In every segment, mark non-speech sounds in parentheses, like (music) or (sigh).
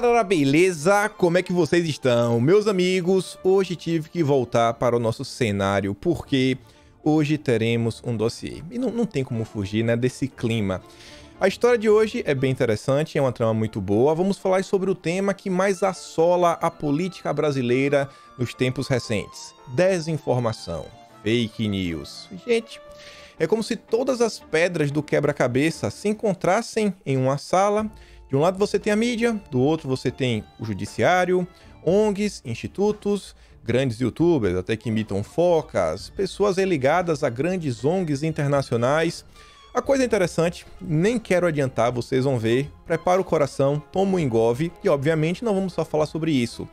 galera, beleza? Como é que vocês estão? Meus amigos, hoje tive que voltar para o nosso cenário, porque hoje teremos um dossiê. E não, não tem como fugir, né, desse clima. A história de hoje é bem interessante, é uma trama muito boa. Vamos falar sobre o tema que mais assola a política brasileira nos tempos recentes. Desinformação, fake news. Gente, é como se todas as pedras do quebra-cabeça se encontrassem em uma sala de um lado você tem a mídia, do outro você tem o judiciário, ONGs, institutos, grandes youtubers, até que imitam focas, pessoas ligadas a grandes ONGs internacionais. A coisa interessante, nem quero adiantar, vocês vão ver. Prepara o coração, toma o um engove e, obviamente, não vamos só falar sobre isso.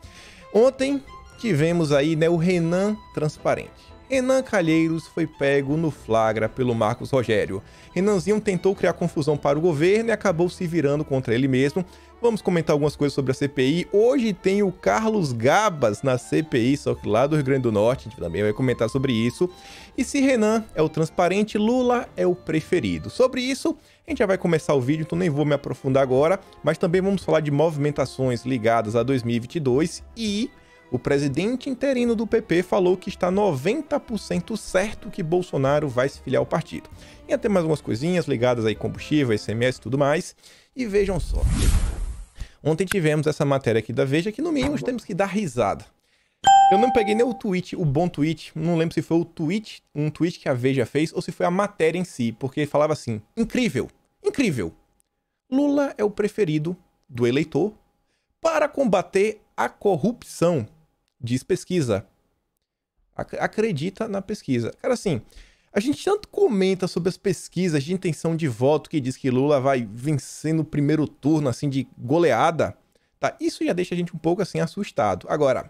Ontem tivemos aí né, o Renan Transparente. Renan Calheiros foi pego no flagra pelo Marcos Rogério. Renanzinho tentou criar confusão para o governo e acabou se virando contra ele mesmo. Vamos comentar algumas coisas sobre a CPI. Hoje tem o Carlos Gabas na CPI, só que lá do Rio Grande do Norte, a gente também vai comentar sobre isso. E se Renan é o transparente, Lula é o preferido. Sobre isso, a gente já vai começar o vídeo, então nem vou me aprofundar agora, mas também vamos falar de movimentações ligadas a 2022 e o presidente interino do PP falou que está 90% certo que Bolsonaro vai se filiar ao partido. E até mais umas coisinhas ligadas aí combustível, SMS, e tudo mais. E vejam só. Ontem tivemos essa matéria aqui da Veja que no mínimo temos que dar risada. Eu não peguei nem o tweet, o bom tweet, não lembro se foi o tweet, um tweet que a Veja fez ou se foi a matéria em si, porque falava assim: incrível, incrível. Lula é o preferido do eleitor para combater a corrupção diz pesquisa. Acredita na pesquisa. Cara, assim, a gente tanto comenta sobre as pesquisas de intenção de voto que diz que Lula vai vencer no primeiro turno, assim, de goleada. Tá, isso já deixa a gente um pouco, assim, assustado. Agora,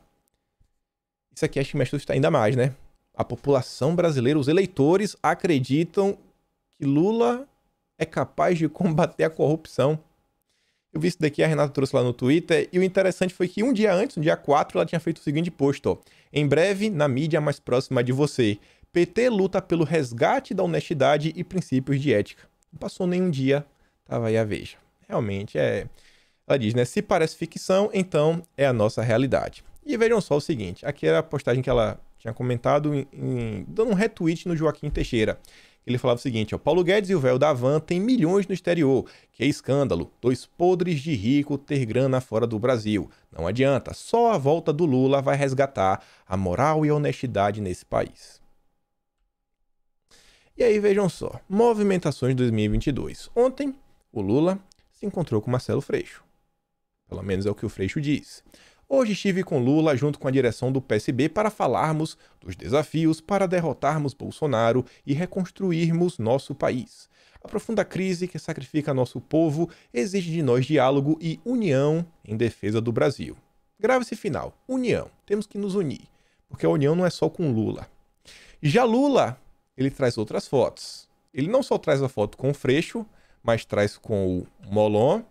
isso aqui acho que me assusta ainda mais, né? A população brasileira, os eleitores, acreditam que Lula é capaz de combater a corrupção. Eu vi isso daqui, a Renata trouxe lá no Twitter, e o interessante foi que um dia antes, no dia 4, ela tinha feito o seguinte post, ó. Em breve, na mídia mais próxima de você, PT luta pelo resgate da honestidade e princípios de ética. Não passou nenhum dia, tava aí a veja. Realmente, é... Ela diz, né? Se parece ficção, então é a nossa realidade. E vejam só o seguinte, aqui era a postagem que ela tinha comentado, em, em, dando um retweet no Joaquim Teixeira ele falava o seguinte: ó, Paulo Guedes e o véu da van têm milhões no exterior, que é escândalo. Dois podres de rico ter grana fora do Brasil. Não adianta, só a volta do Lula vai resgatar a moral e a honestidade nesse país. E aí vejam só, movimentações 2022. Ontem, o Lula se encontrou com Marcelo Freixo. Pelo menos é o que o Freixo diz. Hoje estive com Lula junto com a direção do PSB para falarmos dos desafios para derrotarmos Bolsonaro e reconstruirmos nosso país. A profunda crise que sacrifica nosso povo exige de nós diálogo e união em defesa do Brasil. Grave esse final: união. Temos que nos unir, porque a união não é só com Lula. Já Lula, ele traz outras fotos. Ele não só traz a foto com o Freixo, mas traz com o Molon,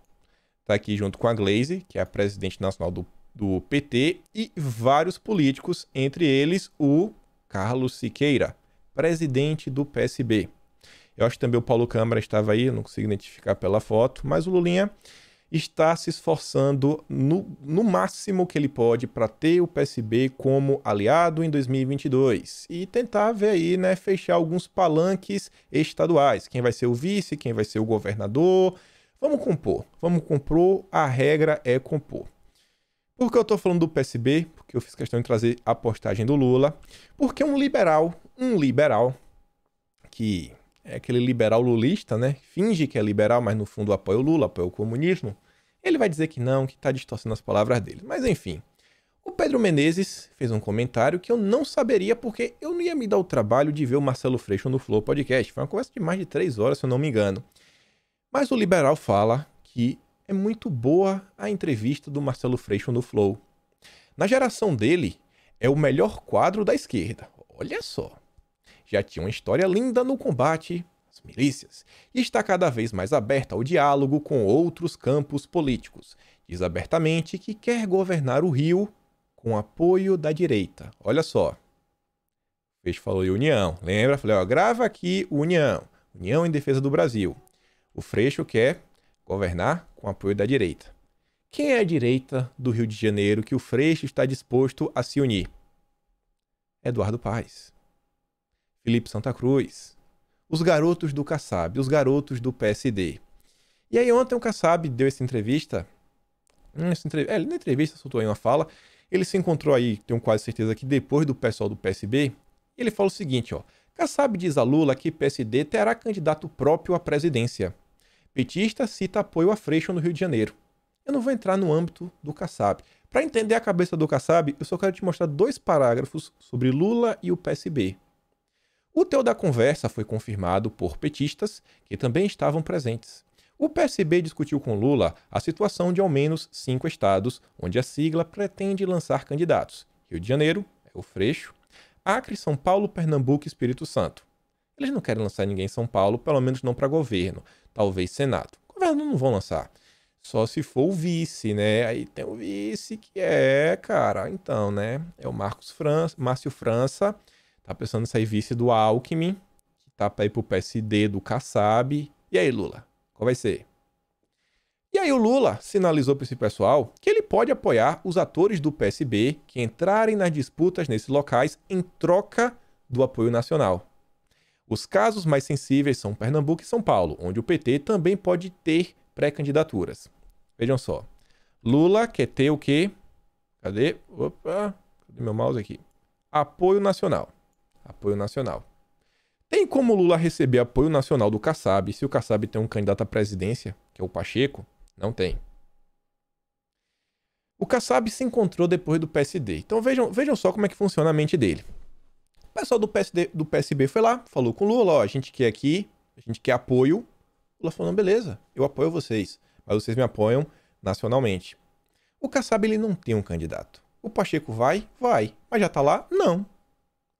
tá aqui junto com a Glaze, que é a presidente nacional do do PT e vários políticos, entre eles o Carlos Siqueira, presidente do PSB. Eu acho que também o Paulo Câmara estava aí, não consigo identificar pela foto, mas o Lulinha está se esforçando no, no máximo que ele pode para ter o PSB como aliado em 2022 e tentar ver aí, né, fechar alguns palanques estaduais, quem vai ser o vice, quem vai ser o governador. Vamos compor, vamos compor, a regra é compor. Por que eu estou falando do PSB? Porque eu fiz questão de trazer a postagem do Lula. Porque um liberal, um liberal, que é aquele liberal lulista, né? Finge que é liberal, mas no fundo apoia o Lula, apoia o comunismo. Ele vai dizer que não, que está distorcendo as palavras dele. Mas enfim, o Pedro Menezes fez um comentário que eu não saberia porque eu não ia me dar o trabalho de ver o Marcelo Freixo no Flow Podcast. Foi uma conversa de mais de três horas, se eu não me engano. Mas o liberal fala que é muito boa a entrevista do Marcelo Freixo no Flow. Na geração dele, é o melhor quadro da esquerda. Olha só. Já tinha uma história linda no combate às milícias e está cada vez mais aberta ao diálogo com outros campos políticos. Diz abertamente que quer governar o Rio com apoio da direita. Olha só. Freixo falou de União, lembra? Falei, ó, grava aqui União. União em defesa do Brasil. O Freixo quer governar com apoio da direita. Quem é a direita do Rio de Janeiro que o Freixo está disposto a se unir? Eduardo Paes, Felipe Santa Cruz, os garotos do Kassab, os garotos do PSD. E aí ontem o Kassab deu essa entrevista, hum, essa entrevista é, na entrevista soltou aí uma fala, ele se encontrou aí, tenho quase certeza que depois do pessoal do PSB, ele fala o seguinte, ó, Kassab diz a Lula que PSD terá candidato próprio à presidência petista cita apoio a Freixo no Rio de Janeiro. Eu não vou entrar no âmbito do Kassab. Para entender a cabeça do Kassab, eu só quero te mostrar dois parágrafos sobre Lula e o PSB. O teu da conversa foi confirmado por petistas que também estavam presentes. O PSB discutiu com Lula a situação de ao menos cinco estados onde a sigla pretende lançar candidatos. Rio de Janeiro é o Freixo, Acre, São Paulo, Pernambuco e Espírito Santo. Eles não querem lançar ninguém em São Paulo, pelo menos não para governo talvez Senado. O governo não vão lançar. Só se for o vice, né? Aí tem o vice que é, cara, então, né? É o Marcos França, Márcio França, tá pensando em sair vice do Alckmin, que tá pra ir pro PSD do Kassab. E aí, Lula? Qual vai ser? E aí o Lula sinalizou para esse pessoal que ele pode apoiar os atores do PSB que entrarem nas disputas nesses locais em troca do apoio nacional. Os casos mais sensíveis são Pernambuco e São Paulo, onde o PT também pode ter pré-candidaturas. Vejam só. Lula quer ter o quê? Cadê? Opa, cadê meu mouse aqui? Apoio nacional. Apoio nacional. Tem como Lula receber apoio nacional do Kassab se o Kassab tem um candidato à presidência, que é o Pacheco? Não tem. O Kassab se encontrou depois do PSD. Então vejam, vejam só como é que funciona a mente dele. O pessoal do, PSD, do PSB foi lá, falou com o Lula, ó, a gente quer aqui, a gente quer apoio. O Lula falou, não, beleza, eu apoio vocês, mas vocês me apoiam nacionalmente. O Kassab, ele não tem um candidato. O Pacheco vai? Vai. Mas já tá lá? Não.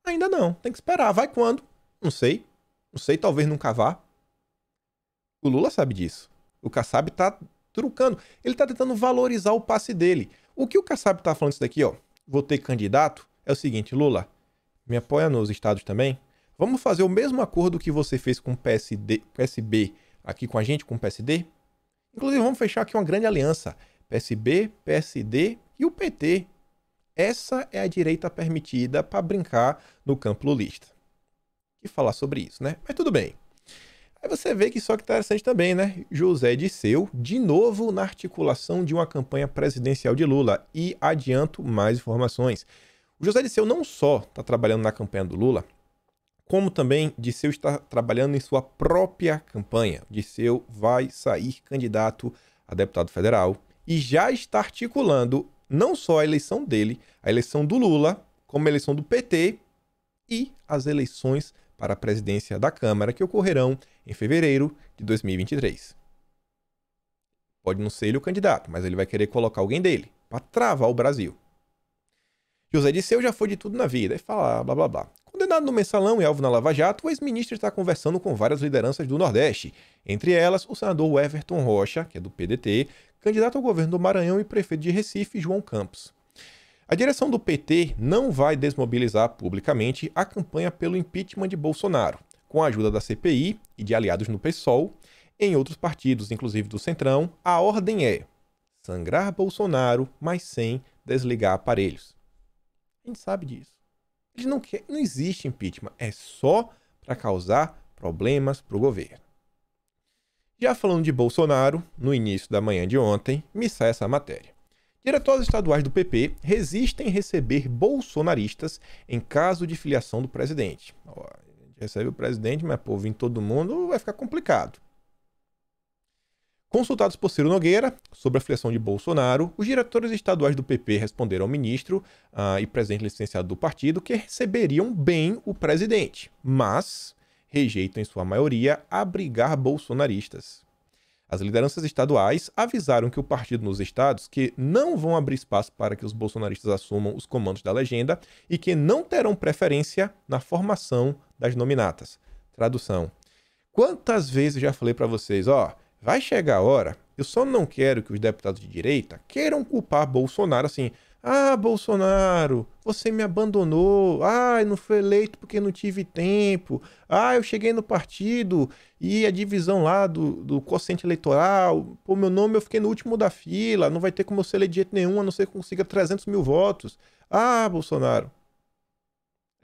Ainda não, tem que esperar. Vai quando? Não sei. Não sei, talvez nunca vá. O Lula sabe disso. O Kassab tá trucando. Ele tá tentando valorizar o passe dele. O que o Kassab tá falando isso daqui, ó, vou ter candidato, é o seguinte, Lula, me apoia nos estados também. Vamos fazer o mesmo acordo que você fez com o PSD, PSB aqui com a gente, com o PSD? Inclusive, vamos fechar aqui uma grande aliança. PSB, PSD e o PT. Essa é a direita permitida para brincar no campo lulista. E falar sobre isso, né? Mas tudo bem. Aí você vê que só que tá interessante também, né? José Disseu, de novo na articulação de uma campanha presidencial de Lula. E adianto mais informações. O José Disseu não só está trabalhando na campanha do Lula, como também Disseu está trabalhando em sua própria campanha. Disseu vai sair candidato a deputado federal e já está articulando não só a eleição dele, a eleição do Lula, como a eleição do PT e as eleições para a presidência da Câmara que ocorrerão em fevereiro de 2023. Pode não ser ele o candidato, mas ele vai querer colocar alguém dele para travar o Brasil. José Disseu já foi de tudo na vida e fala ah, blá blá blá. Condenado no mensalão e alvo na Lava Jato, o ex-ministro está conversando com várias lideranças do Nordeste, entre elas o senador Everton Rocha, que é do PDT, candidato ao governo do Maranhão e prefeito de Recife, João Campos. A direção do PT não vai desmobilizar publicamente a campanha pelo impeachment de Bolsonaro, com a ajuda da CPI e de aliados no PSOL, em outros partidos, inclusive do Centrão, a ordem é sangrar Bolsonaro, mas sem desligar aparelhos. A gente sabe disso. Ele não quer, não existe impeachment, é só para causar problemas para o governo. Já falando de Bolsonaro, no início da manhã de ontem, me sai essa matéria. Diretórios estaduais do PP resistem a receber bolsonaristas em caso de filiação do presidente. Ó, recebe o presidente, mas povo em todo mundo, vai ficar complicado. Consultados por Ciro Nogueira sobre a filiação de Bolsonaro, os diretores estaduais do PP responderam ao ministro uh, e presidente licenciado do partido que receberiam bem o presidente, mas rejeitam em sua maioria abrigar bolsonaristas. As lideranças estaduais avisaram que o partido nos estados que não vão abrir espaço para que os bolsonaristas assumam os comandos da legenda e que não terão preferência na formação das nominatas. Tradução. Quantas vezes já falei para vocês, ó, Vai chegar a hora, eu só não quero que os deputados de direita queiram culpar Bolsonaro assim. Ah, Bolsonaro, você me abandonou. Ah, eu não fui eleito porque não tive tempo. Ah, eu cheguei no partido e a divisão lá do, do quociente eleitoral. Pô, meu nome eu fiquei no último da fila. Não vai ter como eu ser eleito de jeito nenhum, a não ser que consiga 300 mil votos. Ah, Bolsonaro.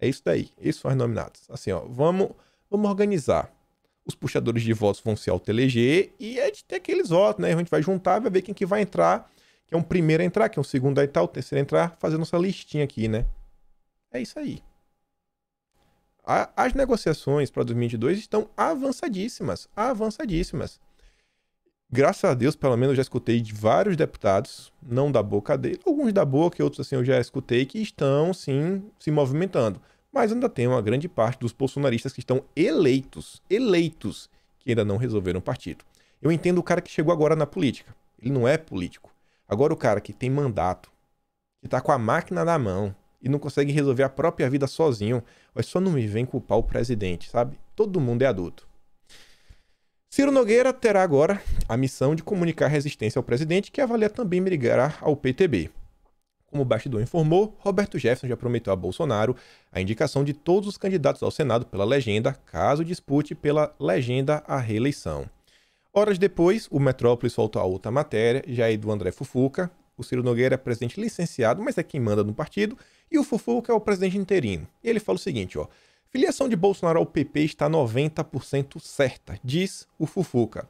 É isso daí. Isso são as nominados. Assim, ó, vamos, vamos organizar os puxadores de votos vão se auto-eleger e é de ter aqueles votos, né? A gente vai juntar, vai ver quem que vai entrar, que é um primeiro a entrar, que é um segundo a entrar, o terceiro a entrar, fazendo essa listinha aqui, né? É isso aí. A, as negociações para 2022 estão avançadíssimas, avançadíssimas. Graças a Deus, pelo menos eu já escutei de vários deputados, não da boca dele, alguns da boca e outros assim eu já escutei que estão sim se movimentando. Mas ainda tem uma grande parte dos bolsonaristas que estão eleitos, eleitos, que ainda não resolveram o partido. Eu entendo o cara que chegou agora na política. Ele não é político. Agora o cara que tem mandato, que tá com a máquina na mão e não consegue resolver a própria vida sozinho, mas só não me vem culpar o presidente, sabe? Todo mundo é adulto. Ciro Nogueira terá agora a missão de comunicar resistência ao presidente, que avalia também migrar ao PTB. Como o bastidor informou, Roberto Jefferson já prometeu a Bolsonaro a indicação de todos os candidatos ao Senado pela legenda, caso dispute pela legenda a reeleição. Horas depois, o Metrópolis soltou a outra matéria, já é do André Fufuca. O Ciro Nogueira é presidente licenciado, mas é quem manda no partido, e o Fufuca é o presidente interino. E ele fala o seguinte, ó. Filiação de Bolsonaro ao PP está 90% certa, diz o Fufuca.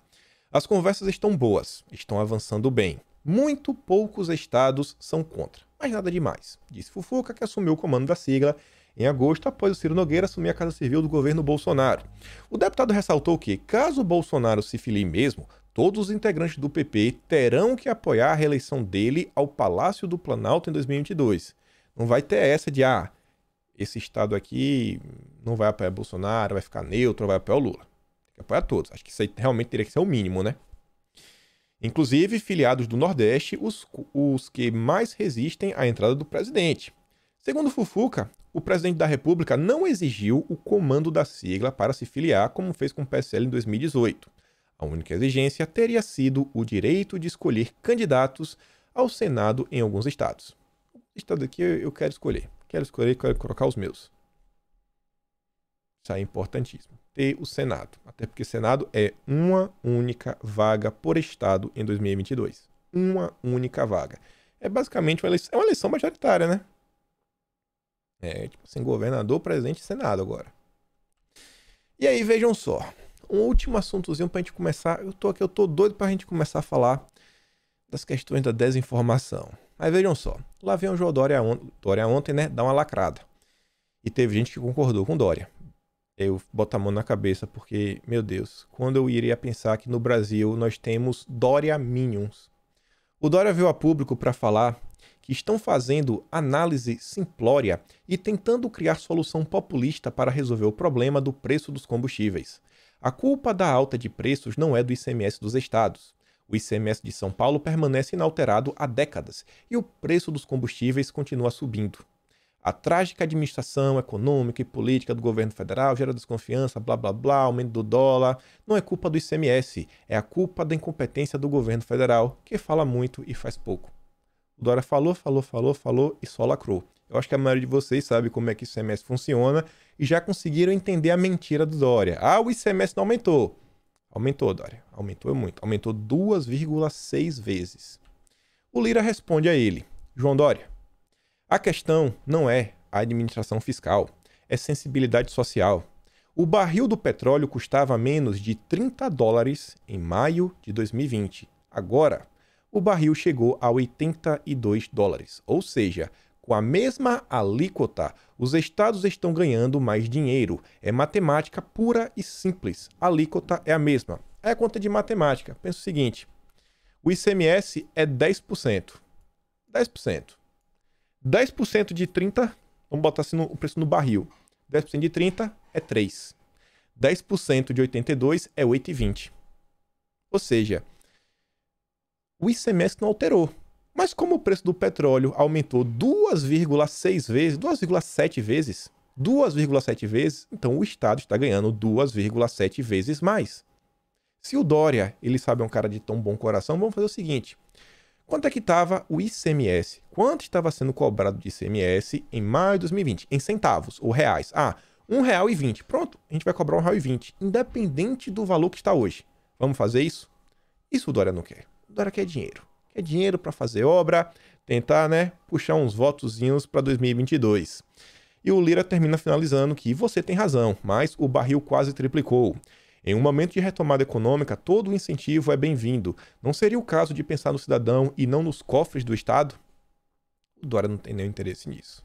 As conversas estão boas, estão avançando bem. Muito poucos estados são contra. Mas nada demais, disse Fufuca, que assumiu o comando da sigla em agosto após o Ciro Nogueira assumir a Casa Civil do governo Bolsonaro. O deputado ressaltou que, caso Bolsonaro se filie mesmo, todos os integrantes do PP terão que apoiar a reeleição dele ao Palácio do Planalto em 2022. Não vai ter essa de, ah, esse Estado aqui não vai apoiar Bolsonaro, vai ficar neutro, vai apoiar o Lula. Tem que apoiar todos. Acho que isso aí realmente teria que ser o mínimo, né? inclusive filiados do Nordeste, os, os que mais resistem à entrada do presidente. Segundo Fufuca, o presidente da República não exigiu o comando da sigla para se filiar, como fez com o PSL em 2018. A única exigência teria sido o direito de escolher candidatos ao Senado em alguns estados. Estado aqui eu quero escolher. Quero escolher, quero colocar os meus. Isso é importantíssimo ter o Senado. Até porque Senado é uma única vaga por Estado em 2022. Uma única vaga. É basicamente uma eleição, é uma eleição majoritária, né? É tipo assim, governador, presidente e Senado agora. E aí, vejam só. Um último assuntozinho pra gente começar. Eu tô aqui, eu tô doido pra gente começar a falar das questões da desinformação. Mas vejam só. Lá vem o João Dória, on Dória ontem, né? Dá uma lacrada. E teve gente que concordou com Dória eu boto a mão na cabeça, porque, meu Deus, quando eu iria pensar que no Brasil nós temos Dória Minions? O Dória veio a público para falar que estão fazendo análise simplória e tentando criar solução populista para resolver o problema do preço dos combustíveis. A culpa da alta de preços não é do ICMS dos estados. O ICMS de São Paulo permanece inalterado há décadas e o preço dos combustíveis continua subindo. A trágica administração econômica e política do governo federal gera desconfiança, blá blá blá, aumento do dólar. Não é culpa do ICMS, é a culpa da incompetência do governo federal, que fala muito e faz pouco. O Dória falou, falou, falou, falou e só lacrou. Eu acho que a maioria de vocês sabe como é que o ICMS funciona e já conseguiram entender a mentira do Dória. Ah, o ICMS não aumentou. Aumentou, Dória. Aumentou muito. Aumentou 2,6 vezes. O Lira responde a ele: João Dória, a questão não é a administração fiscal, é sensibilidade social. O barril do petróleo custava menos de 30 dólares em maio de 2020. Agora, o barril chegou a 82 dólares, ou seja, com a mesma alíquota, os estados estão ganhando mais dinheiro. É matemática pura e simples. A alíquota é a mesma. É a conta de matemática. Pensa o seguinte: o ICMS é 10%. 10%. 10% de 30, vamos botar assim no, o preço no barril. 10% de 30 é 3. 10% de 82 é 8,20. Ou seja, o ICMS não alterou. Mas como o preço do petróleo aumentou 2,6 vezes, 2,7 vezes, 2,7 vezes, então o Estado está ganhando 2,7 vezes mais. Se o Dória, ele sabe é um cara de tão bom coração, vamos fazer o seguinte: Quanto é que estava o ICMS? Quanto estava sendo cobrado de ICMS em maio de 2020? Em centavos ou reais? Ah, R$1,20. Pronto, a gente vai cobrar R$1,20, independente do valor que está hoje. Vamos fazer isso? Isso o Dória não quer. O Dória quer dinheiro. Quer dinheiro para fazer obra, tentar, né, puxar uns votozinhos para 2022. E o Lira termina finalizando que você tem razão, mas o barril quase triplicou. Em um momento de retomada econômica, todo o incentivo é bem-vindo. Não seria o caso de pensar no cidadão e não nos cofres do Estado? O Dória não tem nenhum interesse nisso.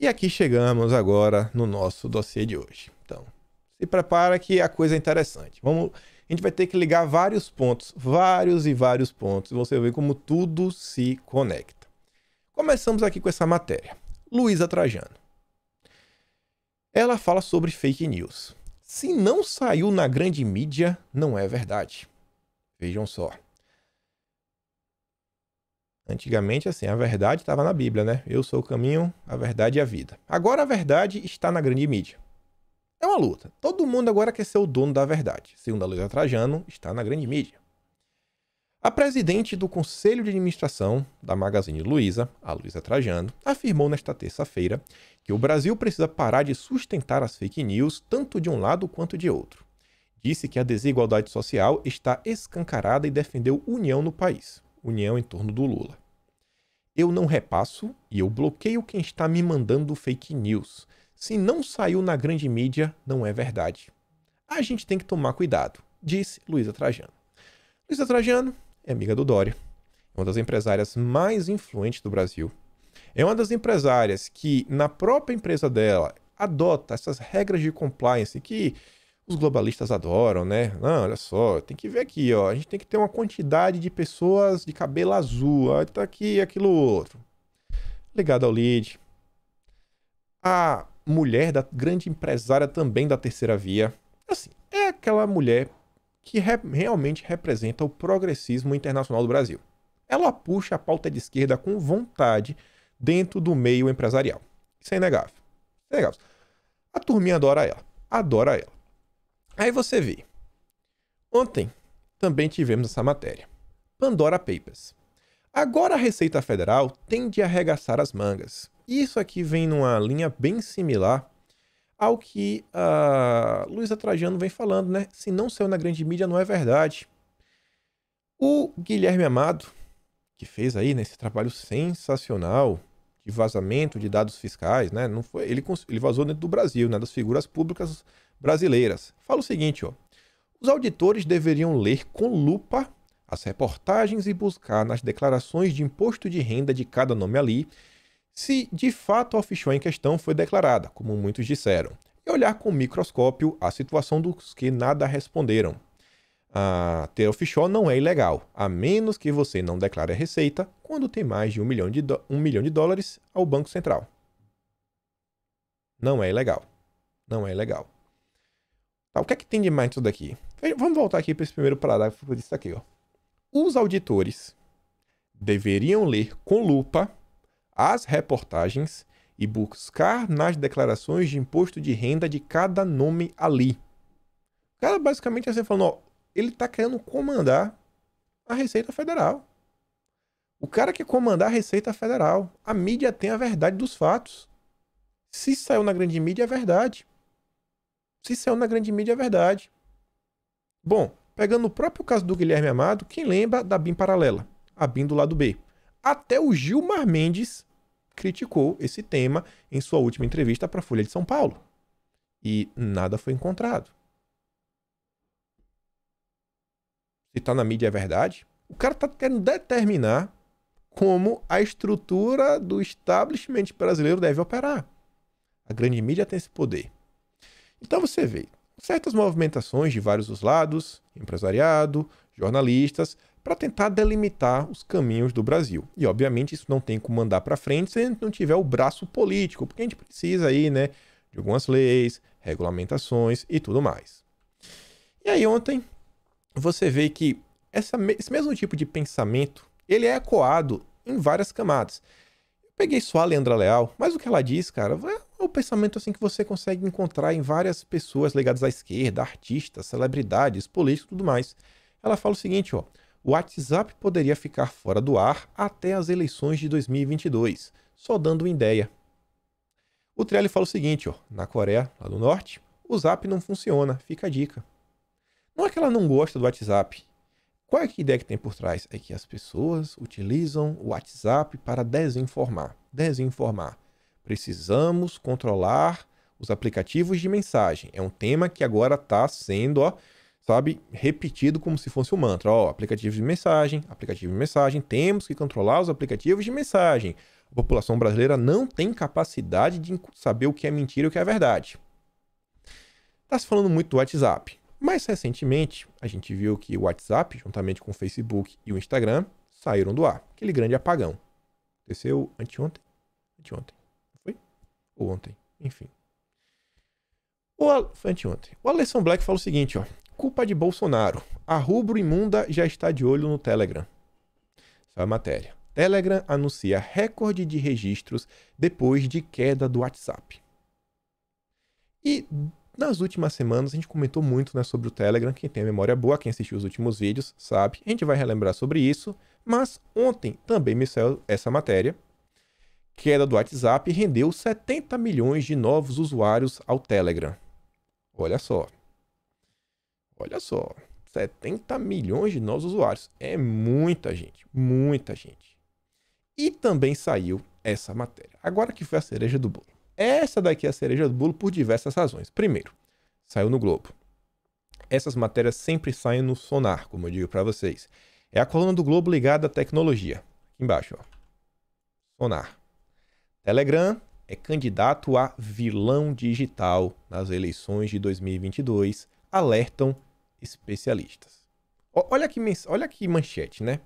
E aqui chegamos agora no nosso dossiê de hoje. Então, se prepara que a coisa é interessante. Vamos, a gente vai ter que ligar vários pontos, vários e vários pontos, e você vê como tudo se conecta. Começamos aqui com essa matéria. Luísa Trajano. Ela fala sobre fake news. Se não saiu na grande mídia, não é verdade. Vejam só. Antigamente, assim, a verdade estava na Bíblia, né? Eu sou o caminho, a verdade e a vida. Agora a verdade está na grande mídia. É uma luta. Todo mundo agora quer ser o dono da verdade. Segundo a Luísa Trajano, está na grande mídia. A presidente do Conselho de Administração da Magazine Luiza, a Luiza Trajano, afirmou nesta terça-feira que o Brasil precisa parar de sustentar as fake news tanto de um lado quanto de outro. Disse que a desigualdade social está escancarada e defendeu união no país, união em torno do Lula. Eu não repasso e eu bloqueio quem está me mandando fake news. Se não saiu na grande mídia, não é verdade. A gente tem que tomar cuidado, disse Luiza Trajano. Luiza Trajano é amiga do Dória. É uma das empresárias mais influentes do Brasil. É uma das empresárias que, na própria empresa dela, adota essas regras de compliance que os globalistas adoram, né? Não, ah, olha só, tem que ver aqui, ó. A gente tem que ter uma quantidade de pessoas de cabelo azul. Ó, ah, tá aqui, aquilo outro. Ligado ao lead. A mulher da grande empresária também da terceira via. Assim, é aquela mulher que re realmente representa o progressismo internacional do Brasil. Ela puxa a pauta de esquerda com vontade dentro do meio empresarial. Isso é inegável. É inegável. A turminha adora ela. Adora ela. Aí você vê. Ontem também tivemos essa matéria. Pandora Papers. Agora a Receita Federal tende a arregaçar as mangas. Isso aqui vem numa linha bem similar ao que a Luísa Trajano vem falando, né? Se não saiu na grande mídia, não é verdade. O Guilherme Amado, que fez aí nesse né, trabalho sensacional de vazamento de dados fiscais, né? Não foi, ele, ele vazou dentro do Brasil, né? Das figuras públicas brasileiras. Fala o seguinte, ó. Os auditores deveriam ler com lupa as reportagens e buscar nas declarações de imposto de renda de cada nome ali se de fato a offshore em questão foi declarada, como muitos disseram, e olhar com microscópio a situação dos que nada responderam. Ah, ter offshore não é ilegal, a menos que você não declare a receita quando tem mais de um milhão de, um milhão de dólares ao Banco Central. Não é ilegal. Não é ilegal. Tá, o que é que tem de mais isso daqui? Vamos voltar aqui para esse primeiro parágrafo disso aqui. Ó. Os auditores deveriam ler com lupa as reportagens e buscar nas declarações de imposto de renda de cada nome ali. O cara basicamente assim falando, ó, ele está querendo comandar a Receita Federal. O cara quer comandar a Receita Federal. A mídia tem a verdade dos fatos. Se saiu na grande mídia, é verdade. Se saiu na grande mídia, é verdade. Bom, pegando o próprio caso do Guilherme Amado, quem lembra da BIM paralela? A BIM do lado B. Até o Gilmar Mendes criticou esse tema em sua última entrevista para a Folha de São Paulo. E nada foi encontrado. Se está na mídia é verdade, o cara está querendo determinar como a estrutura do establishment brasileiro deve operar. A grande mídia tem esse poder. Então você vê certas movimentações de vários os lados, empresariado, jornalistas, para tentar delimitar os caminhos do Brasil. E obviamente isso não tem como andar para frente se a gente não tiver o braço político, porque a gente precisa aí, né, de algumas leis, regulamentações e tudo mais. E aí ontem você vê que essa, esse mesmo tipo de pensamento ele é ecoado em várias camadas. Eu peguei só a Leandra Leal, mas o que ela diz, cara, é o pensamento assim que você consegue encontrar em várias pessoas ligadas à esquerda, artistas, celebridades, políticos e tudo mais. Ela fala o seguinte, ó o WhatsApp poderia ficar fora do ar até as eleições de 2022, só dando uma ideia. O Trelli fala o seguinte, ó, na Coreia, lá do norte, o Zap não funciona, fica a dica. Não é que ela não gosta do WhatsApp. Qual é a ideia que tem por trás? É que as pessoas utilizam o WhatsApp para desinformar. Desinformar. Precisamos controlar os aplicativos de mensagem. É um tema que agora está sendo ó, sabe, repetido como se fosse um mantra. Ó, aplicativos de mensagem, aplicativo de mensagem, temos que controlar os aplicativos de mensagem. A população brasileira não tem capacidade de saber o que é mentira e o que é verdade. Está se falando muito do WhatsApp. Mais recentemente, a gente viu que o WhatsApp, juntamente com o Facebook e o Instagram, saíram do ar. Aquele grande apagão. Aconteceu anteontem? Anteontem. Foi? Ou ontem? Enfim. O, foi anteontem. O Alexão Black fala o seguinte, ó. Culpa de Bolsonaro. A rubro imunda já está de olho no Telegram. Essa é a matéria. Telegram anuncia recorde de registros depois de queda do WhatsApp. E nas últimas semanas a gente comentou muito né, sobre o Telegram. Quem tem a memória boa, quem assistiu os últimos vídeos, sabe. A gente vai relembrar sobre isso. Mas ontem também me saiu essa matéria. Queda do WhatsApp rendeu 70 milhões de novos usuários ao Telegram. Olha só. Olha só, 70 milhões de novos usuários. É muita gente, muita gente. E também saiu essa matéria. Agora que foi a cereja do bolo. Essa daqui é a cereja do bolo por diversas razões. Primeiro, saiu no Globo. Essas matérias sempre saem no Sonar, como eu digo para vocês. É a coluna do Globo ligada à tecnologia. Aqui embaixo, ó. Sonar. Telegram é candidato a vilão digital nas eleições de 2022, alertam especialistas. Olha que, olha que manchete, né?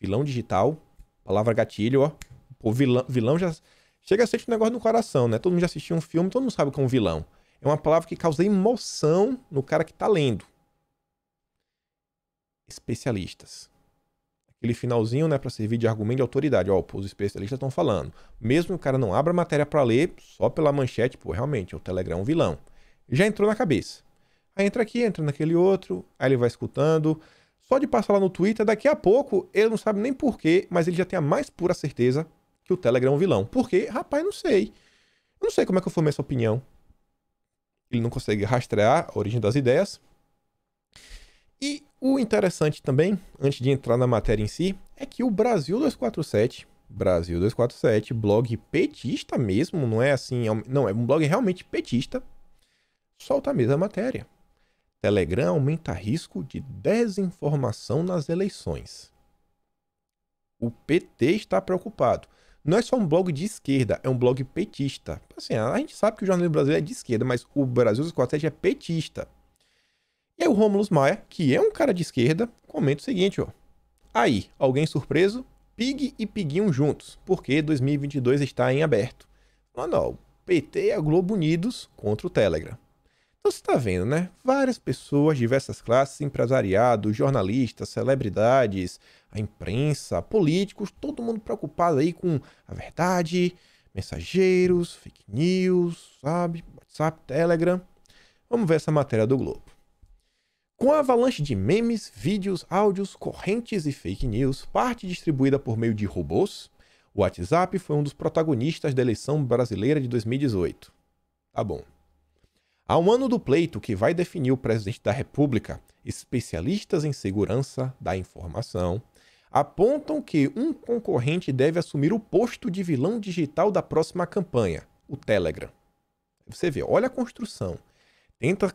Vilão digital, palavra gatilho, ó. Pô, vilão, vilão já. Chega a ser um negócio no coração, né? Todo mundo já assistiu um filme, todo mundo sabe o que é um vilão. É uma palavra que causa emoção no cara que tá lendo. Especialistas. Aquele finalzinho, né, para servir de argumento de autoridade. Ó, os especialistas estão falando. Mesmo que o cara não abra a matéria para ler, só pela manchete, pô, realmente, o Telegram é um vilão. Já entrou na cabeça. Aí entra aqui, entra naquele outro, aí ele vai escutando. Só de passar lá no Twitter, daqui a pouco, ele não sabe nem porquê, mas ele já tem a mais pura certeza que o Telegram é um vilão. Por quê? Rapaz, não sei. não sei como é que eu formei essa opinião. Ele não consegue rastrear a origem das ideias. E o interessante também, antes de entrar na matéria em si, é que o Brasil 247, Brasil 247, blog petista mesmo, não é assim, não, é um blog realmente petista, solta a mesma matéria. Telegram aumenta risco de desinformação nas eleições. O PT está preocupado. Não é só um blog de esquerda, é um blog petista. Assim, a gente sabe que o jornalismo brasileiro é de esquerda, mas o Brasil 247 é petista. E aí o Romulus Maia, que é um cara de esquerda, comenta o seguinte, ó. Aí, alguém surpreso? Pig e Piguinho juntos, porque 2022 está em aberto. Não, ó, PT e a Globo Unidos contra o Telegram. Você está vendo, né? Várias pessoas, diversas classes, empresariado, jornalistas, celebridades, a imprensa, políticos, todo mundo preocupado aí com a verdade, mensageiros, fake news, sabe? WhatsApp, Telegram. Vamos ver essa matéria do Globo. Com a avalanche de memes, vídeos, áudios, correntes e fake news, parte distribuída por meio de robôs, o WhatsApp foi um dos protagonistas da eleição brasileira de 2018. Tá bom. Há um ano do pleito que vai definir o presidente da República, especialistas em segurança da informação apontam que um concorrente deve assumir o posto de vilão digital da próxima campanha, o Telegram. Você vê, olha a construção. Tenta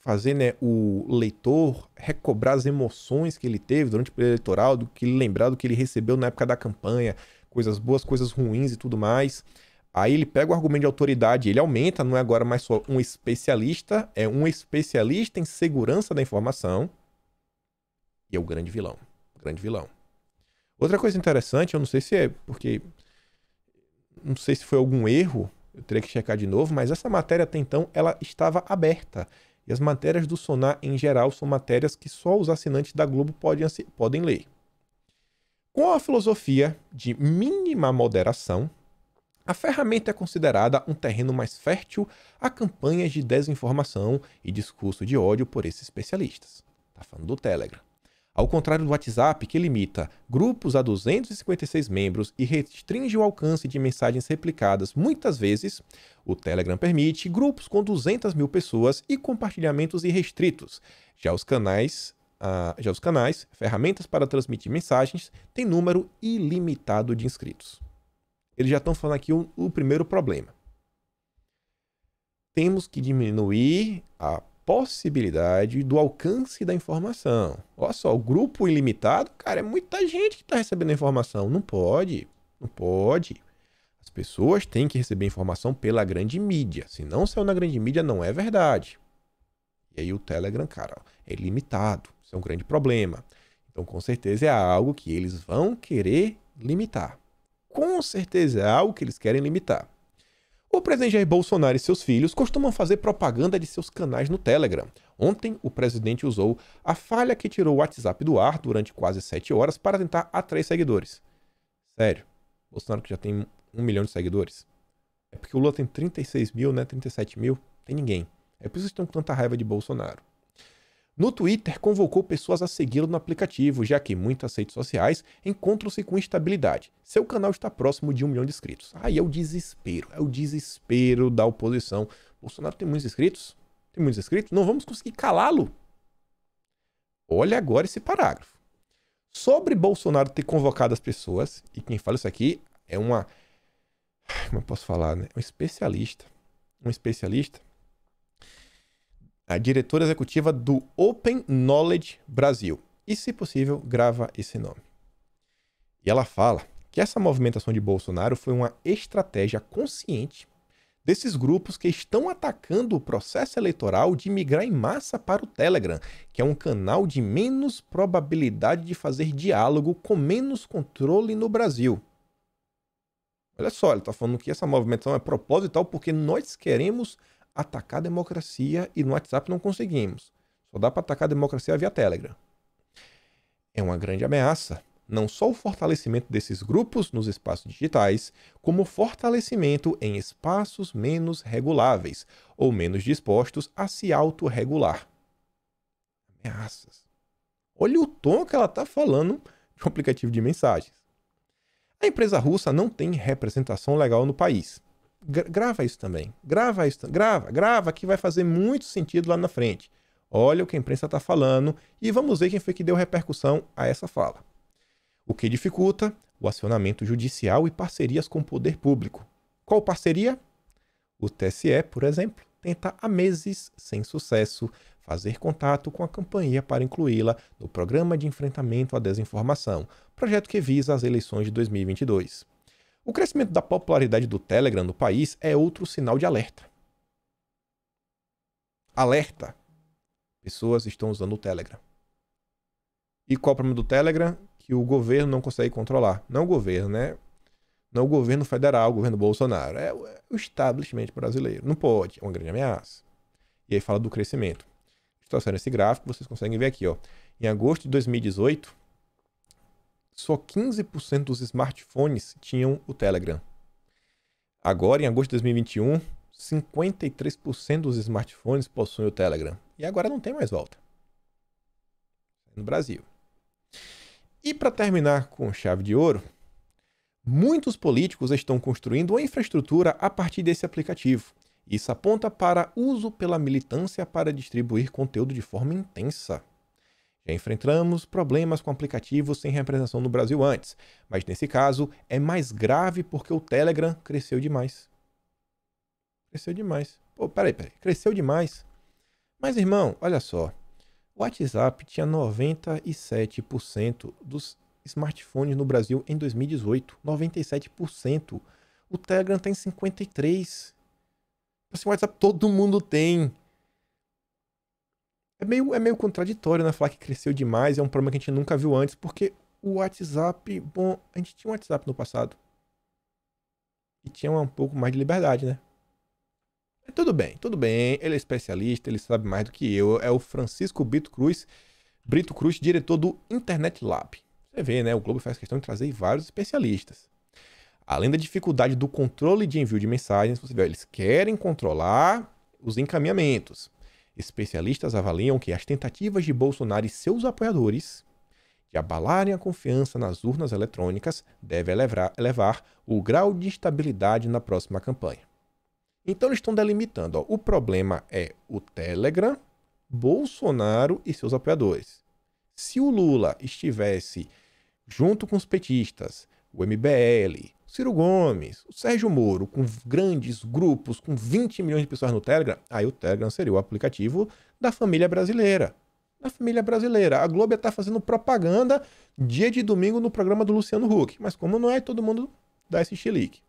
fazer né, o leitor recobrar as emoções que ele teve durante o período eleitoral, do que lembrar do que ele recebeu na época da campanha, coisas boas, coisas ruins e tudo mais. Aí ele pega o argumento de autoridade, ele aumenta, não é agora mais só um especialista, é um especialista em segurança da informação. E é o grande vilão. Grande vilão. Outra coisa interessante, eu não sei se é porque. Não sei se foi algum erro, eu teria que checar de novo, mas essa matéria até então ela estava aberta. E as matérias do Sonar, em geral, são matérias que só os assinantes da Globo podem, podem ler. Com a filosofia de mínima moderação, a ferramenta é considerada um terreno mais fértil a campanhas de desinformação e discurso de ódio por esses especialistas. Tá falando do Telegram. Ao contrário do WhatsApp, que limita grupos a 256 membros e restringe o alcance de mensagens replicadas muitas vezes, o Telegram permite grupos com 200 mil pessoas e compartilhamentos irrestritos. Já os canais, uh, já os canais, ferramentas para transmitir mensagens, têm número ilimitado de inscritos eles já estão falando aqui o, o primeiro problema. Temos que diminuir a possibilidade do alcance da informação. Olha só, o grupo ilimitado, cara, é muita gente que está recebendo informação. Não pode, não pode. As pessoas têm que receber informação pela grande mídia. Se não é saiu na grande mídia, não é verdade. E aí o Telegram, cara, é limitado. Isso é um grande problema. Então, com certeza, é algo que eles vão querer limitar com certeza é algo que eles querem limitar. O presidente Jair Bolsonaro e seus filhos costumam fazer propaganda de seus canais no Telegram. Ontem, o presidente usou a falha que tirou o WhatsApp do ar durante quase 7 horas para tentar atrair seguidores. Sério, Bolsonaro que já tem um milhão de seguidores. É porque o Lula tem 36 mil, né? 37 mil. Tem ninguém. É por isso que estão com tanta raiva de Bolsonaro. No Twitter, convocou pessoas a segui-lo no aplicativo, já que muitas redes sociais encontram-se com instabilidade. Seu canal está próximo de um milhão de inscritos. Aí ah, é o desespero, é o desespero da oposição. Bolsonaro tem muitos inscritos? Tem muitos inscritos? Não vamos conseguir calá-lo. Olha agora esse parágrafo. Sobre Bolsonaro ter convocado as pessoas, e quem fala isso aqui é uma. Como eu posso falar, né? Um especialista. Um especialista a diretora executiva do Open Knowledge Brasil. E, se possível, grava esse nome. E ela fala que essa movimentação de Bolsonaro foi uma estratégia consciente desses grupos que estão atacando o processo eleitoral de migrar em massa para o Telegram, que é um canal de menos probabilidade de fazer diálogo com menos controle no Brasil. Olha só, ele está falando que essa movimentação é proposital porque nós queremos atacar a democracia e no WhatsApp não conseguimos. Só dá para atacar a democracia via Telegram. É uma grande ameaça, não só o fortalecimento desses grupos nos espaços digitais, como o fortalecimento em espaços menos reguláveis ou menos dispostos a se autorregular. Ameaças. Olha o tom que ela está falando de um aplicativo de mensagens. A empresa russa não tem representação legal no país grava isso também. Grava isso, grava, grava, que vai fazer muito sentido lá na frente. Olha o que a imprensa está falando e vamos ver quem foi que deu repercussão a essa fala. O que dificulta o acionamento judicial e parcerias com o poder público. Qual parceria? O TSE, por exemplo, tenta há meses, sem sucesso, fazer contato com a campanha para incluí-la no Programa de Enfrentamento à Desinformação, projeto que visa as eleições de 2022. O crescimento da popularidade do Telegram no país é outro sinal de alerta. Alerta! Pessoas estão usando o Telegram. E qual é o problema do Telegram? Que o governo não consegue controlar. Não o governo, né? Não o governo federal, o governo Bolsonaro. É o é establishment brasileiro. Não pode, é uma grande ameaça. E aí fala do crescimento. Estou sendo esse gráfico, vocês conseguem ver aqui, ó. Em agosto de 2018, só 15% dos smartphones tinham o Telegram. Agora, em agosto de 2021, 53% dos smartphones possuem o Telegram. E agora não tem mais volta. É no Brasil. E para terminar com chave de ouro, muitos políticos estão construindo uma infraestrutura a partir desse aplicativo. Isso aponta para uso pela militância para distribuir conteúdo de forma intensa. Já enfrentamos problemas com aplicativos sem representação no Brasil antes, mas nesse caso é mais grave porque o Telegram cresceu demais. Cresceu demais. Pô, peraí, peraí. Cresceu demais. Mas, irmão, olha só. O WhatsApp tinha 97% dos smartphones no Brasil em 2018. 97%. O Telegram tem 53%. Assim, o WhatsApp todo mundo tem. É meio, é meio contraditório, né? Falar que cresceu demais é um problema que a gente nunca viu antes, porque o WhatsApp, bom, a gente tinha um WhatsApp no passado. E tinha um pouco mais de liberdade, né? É tudo bem, tudo bem. Ele é especialista, ele sabe mais do que eu. É o Francisco Brito Cruz, Brito Cruz, diretor do Internet Lab. Você vê, né? O Globo faz questão de trazer vários especialistas. Além da dificuldade do controle de envio de mensagens, você vê, eles querem controlar os encaminhamentos. Especialistas avaliam que as tentativas de Bolsonaro e seus apoiadores de abalarem a confiança nas urnas eletrônicas devem elevar, elevar o grau de estabilidade na próxima campanha. Então eles estão delimitando: ó, o problema é o Telegram, Bolsonaro e seus apoiadores. Se o Lula estivesse junto com os petistas, o MBL, Ciro Gomes, o Sérgio Moro, com grandes grupos, com 20 milhões de pessoas no Telegram, aí o Telegram seria o aplicativo da família brasileira. Da família brasileira. A Globo está fazendo propaganda dia de domingo no programa do Luciano Huck. Mas como não é, todo mundo dá esse chilique.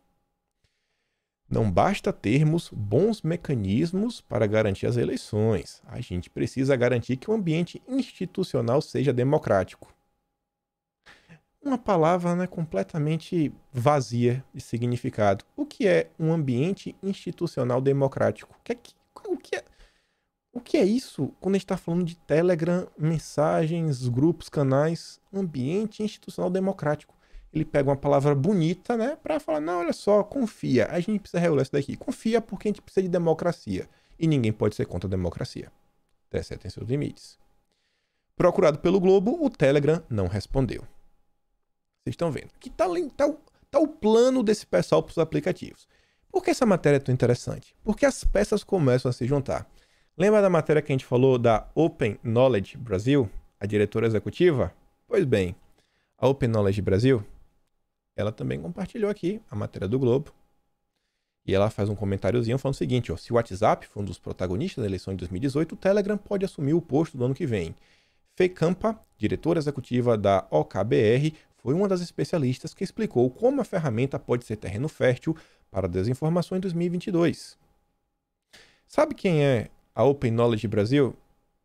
Não basta termos bons mecanismos para garantir as eleições. A gente precisa garantir que o ambiente institucional seja democrático uma palavra né, completamente vazia de significado. O que é um ambiente institucional democrático? O que é, o que é, o que é isso quando a gente está falando de Telegram, mensagens, grupos, canais? Ambiente institucional democrático. Ele pega uma palavra bonita, né, para falar: não, olha só, confia, a gente precisa regular isso daqui. Confia porque a gente precisa de democracia. E ninguém pode ser contra a democracia. Até certo tem seus limites. Procurado pelo Globo, o Telegram não respondeu. Vocês estão vendo. Aqui está tá, tá, tá o plano desse pessoal para os aplicativos. Por que essa matéria é tão interessante? Porque as peças começam a se juntar. Lembra da matéria que a gente falou da Open Knowledge Brasil, a diretora executiva? Pois bem, a Open Knowledge Brasil, ela também compartilhou aqui a matéria do Globo. E ela faz um comentáriozinho falando o seguinte: ó, se o WhatsApp foi um dos protagonistas da eleição de 2018, o Telegram pode assumir o posto do ano que vem. Fê Campa, diretora executiva da OKBR, foi uma das especialistas que explicou como a ferramenta pode ser terreno fértil para desinformação em 2022. Sabe quem é a Open Knowledge Brasil?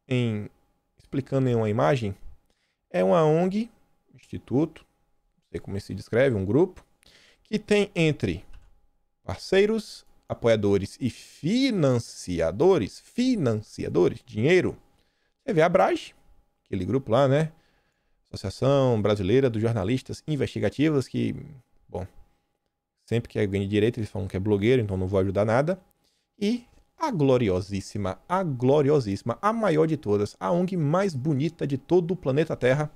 Em, explicando em uma imagem, é uma ONG, instituto, não sei como se descreve, um grupo, que tem entre parceiros, apoiadores e financiadores, financiadores, dinheiro, você vê a Brage, aquele grupo lá, né? Associação Brasileira dos Jornalistas Investigativas, que, bom, sempre que alguém de direita eles falam que é blogueiro, então não vou ajudar nada. E a gloriosíssima, a gloriosíssima, a maior de todas, a ONG mais bonita de todo o planeta Terra,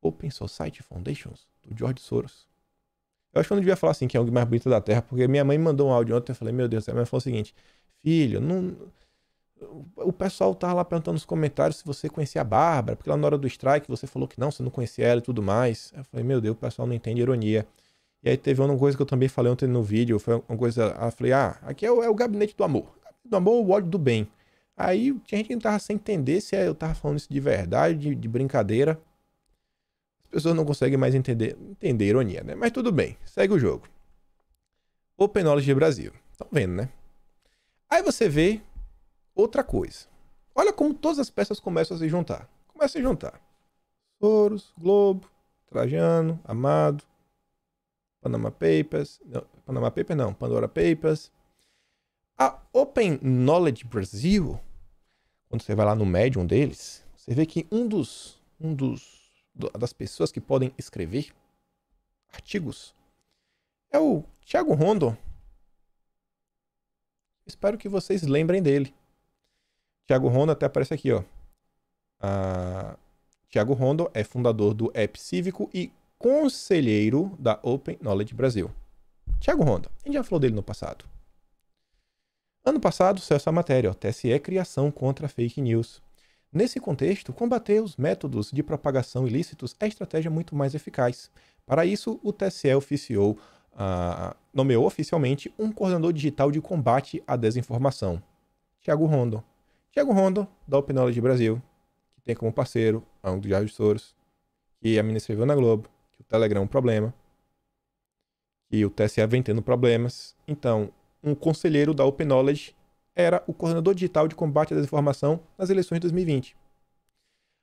Open Society Foundations, do George Soros. Eu acho que eu não devia falar assim que é a ONG mais bonita da Terra, porque minha mãe mandou um áudio ontem, eu falei, meu Deus, minha mãe falou o seguinte, filho, não o pessoal tava tá lá perguntando nos comentários se você conhecia a Bárbara, porque lá na hora do strike você falou que não, você não conhecia ela e tudo mais. Eu falei, meu Deus, o pessoal não entende ironia. E aí teve uma coisa que eu também falei ontem no vídeo, foi uma coisa, ah, eu falei, ah, aqui é o, é o gabinete do amor. Do amor, o ódio do bem. Aí tinha gente que não tava sem entender se é, eu tava falando isso de verdade, de, de brincadeira. As pessoas não conseguem mais entender, entender ironia, né? Mas tudo bem, segue o jogo. Open Knowledge Brasil. Estão vendo, né? Aí você vê Outra coisa. Olha como todas as peças começam a se juntar. Começa a se juntar. Soros, Globo, Trajano, Amado, Panama Papers. Não, Panama Papers não, Pandora Papers. A Open Knowledge Brasil, quando você vai lá no Medium deles, você vê que um dos. Um dos das pessoas que podem escrever artigos é o Thiago Rondon. Espero que vocês lembrem dele. Tiago Rondo até aparece aqui, ó. Ah, Tiago Rondo é fundador do App Cívico e conselheiro da Open Knowledge Brasil. Tiago Rondo, a gente já falou dele no passado. Ano passado, saiu essa matéria, ó, TSE Criação contra Fake News. Nesse contexto, combater os métodos de propagação ilícitos é estratégia muito mais eficaz. Para isso, o TSE oficiou, ah, nomeou oficialmente um coordenador digital de combate à desinformação, Tiago Rondo. Tiago Rondo, da Opinology Brasil, que tem como parceiro a dos do Jorge Soros, que a menina escreveu na Globo, que o Telegram é um problema, que o TSE vem tendo problemas. Então, um conselheiro da Open Knowledge era o coordenador digital de combate à desinformação nas eleições de 2020.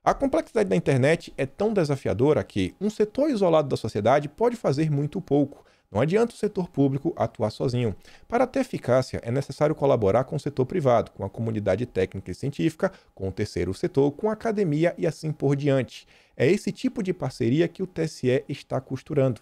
A complexidade da internet é tão desafiadora que um setor isolado da sociedade pode fazer muito pouco, não adianta o setor público atuar sozinho. Para ter eficácia, é necessário colaborar com o setor privado, com a comunidade técnica e científica, com o terceiro setor, com a academia e assim por diante. É esse tipo de parceria que o TSE está costurando.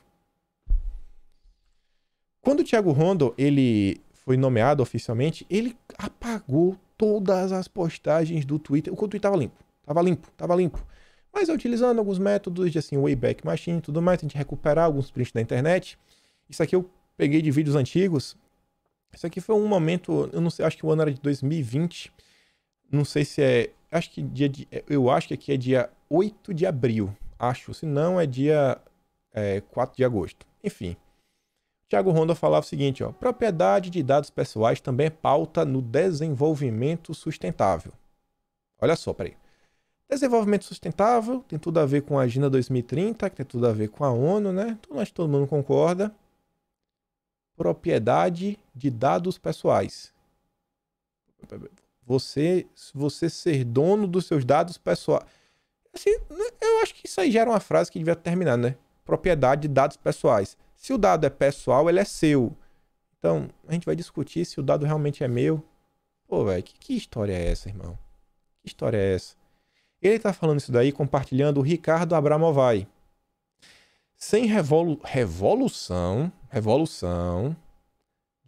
Quando o Thiago Rondo ele foi nomeado oficialmente, ele apagou todas as postagens do Twitter. O Twitter estava limpo, estava limpo, estava limpo. Mas é utilizando alguns métodos de assim, Wayback Machine e tudo mais, a gente recuperar alguns prints da internet, isso aqui eu peguei de vídeos antigos. Isso aqui foi um momento, eu não sei, acho que o ano era de 2020. Não sei se é, acho que dia de, é, eu acho que aqui é dia 8 de abril, acho, se não é dia é, 4 de agosto. Enfim. Tiago Ronda falava o seguinte, ó, propriedade de dados pessoais também é pauta no desenvolvimento sustentável. Olha só, peraí. Desenvolvimento sustentável tem tudo a ver com a Agenda 2030, que tem tudo a ver com a ONU, né? Tudo, acho que todo mundo concorda propriedade de dados pessoais. Você, você ser dono dos seus dados pessoais. Assim, né, eu acho que isso aí gera uma frase que devia terminar, né? Propriedade de dados pessoais. Se o dado é pessoal, ele é seu. Então, a gente vai discutir se o dado realmente é meu. Pô, velho, que, que história é essa, irmão? Que história é essa? Ele tá falando isso daí compartilhando o Ricardo Abramovay. Sem revolu revolução, Revolução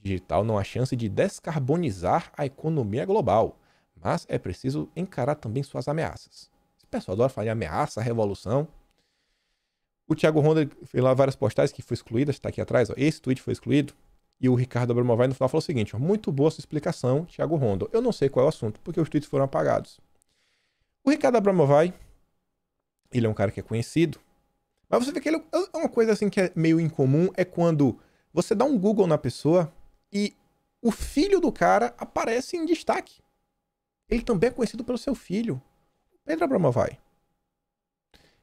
digital não há chance de descarbonizar a economia global, mas é preciso encarar também suas ameaças. Esse pessoal adora falar de ameaça, revolução. O Thiago Ronda fez lá várias postagens que foi excluídas, está aqui atrás, ó. esse tweet foi excluído. E o Ricardo Abramovay no final falou o seguinte: ó, muito boa sua explicação, Thiago Rondo. Eu não sei qual é o assunto, porque os tweets foram apagados. O Ricardo Abramovay, ele é um cara que é conhecido, mas você vê que ele é, é uma coisa assim que é meio incomum é quando você dá um Google na pessoa e o filho do cara aparece em destaque. Ele também é conhecido pelo seu filho, Pedro Abramovay.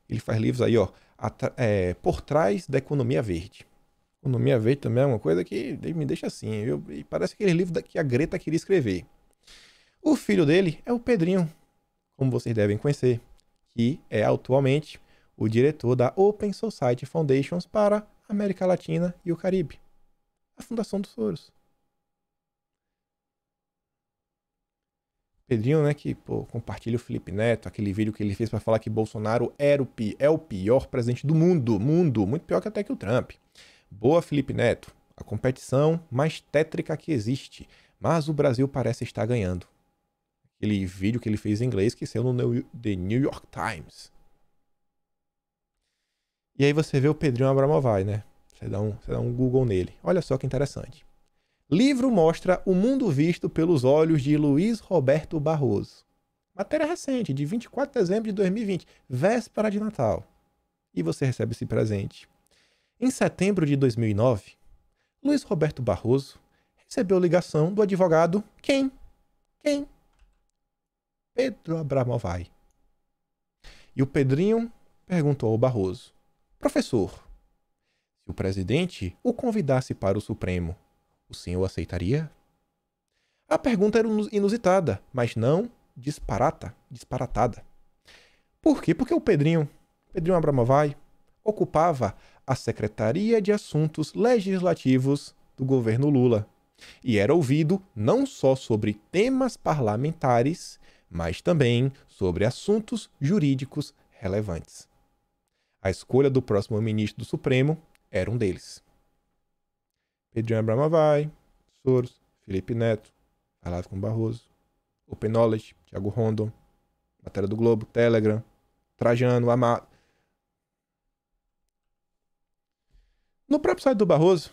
Ele faz livros aí, ó, é, por trás da economia verde. Economia verde também é uma coisa que me deixa assim, viu? E parece aquele livro que a Greta queria escrever. O filho dele é o Pedrinho, como vocês devem conhecer, que é atualmente o diretor da Open Society Foundations para a América Latina e o Caribe, a Fundação dos Soros. Pedrinho, né, que pô, compartilha o Felipe Neto, aquele vídeo que ele fez para falar que Bolsonaro era o, é o pior presidente do mundo, mundo, muito pior que até que o Trump. Boa, Felipe Neto, a competição mais tétrica que existe, mas o Brasil parece estar ganhando. Aquele vídeo que ele fez em inglês que saiu no The New York Times. E aí você vê o Pedrinho Abramovai, né? Você dá, um, você dá um Google nele. Olha só que interessante. Livro mostra o mundo visto pelos olhos de Luiz Roberto Barroso. Matéria recente, de 24 de dezembro de 2020, véspera de Natal. E você recebe esse presente. Em setembro de 2009, Luiz Roberto Barroso recebeu ligação do advogado quem? Quem? Pedro Abramovay. E o Pedrinho perguntou ao Barroso: Professor, se o presidente o convidasse para o Supremo, o senhor aceitaria? A pergunta era inusitada, mas não disparata, disparatada. Por quê? Porque o Pedrinho, Pedrinho Abramovai, ocupava a Secretaria de Assuntos Legislativos do governo Lula e era ouvido não só sobre temas parlamentares, mas também sobre assuntos jurídicos relevantes. A escolha do próximo ministro do Supremo era um deles. Pedro Abramavai, Soros, Felipe Neto, Palavra com Barroso, Open Knowledge, Thiago Rondon, Matéria do Globo, Telegram, Trajano, Amado. No próprio site do Barroso,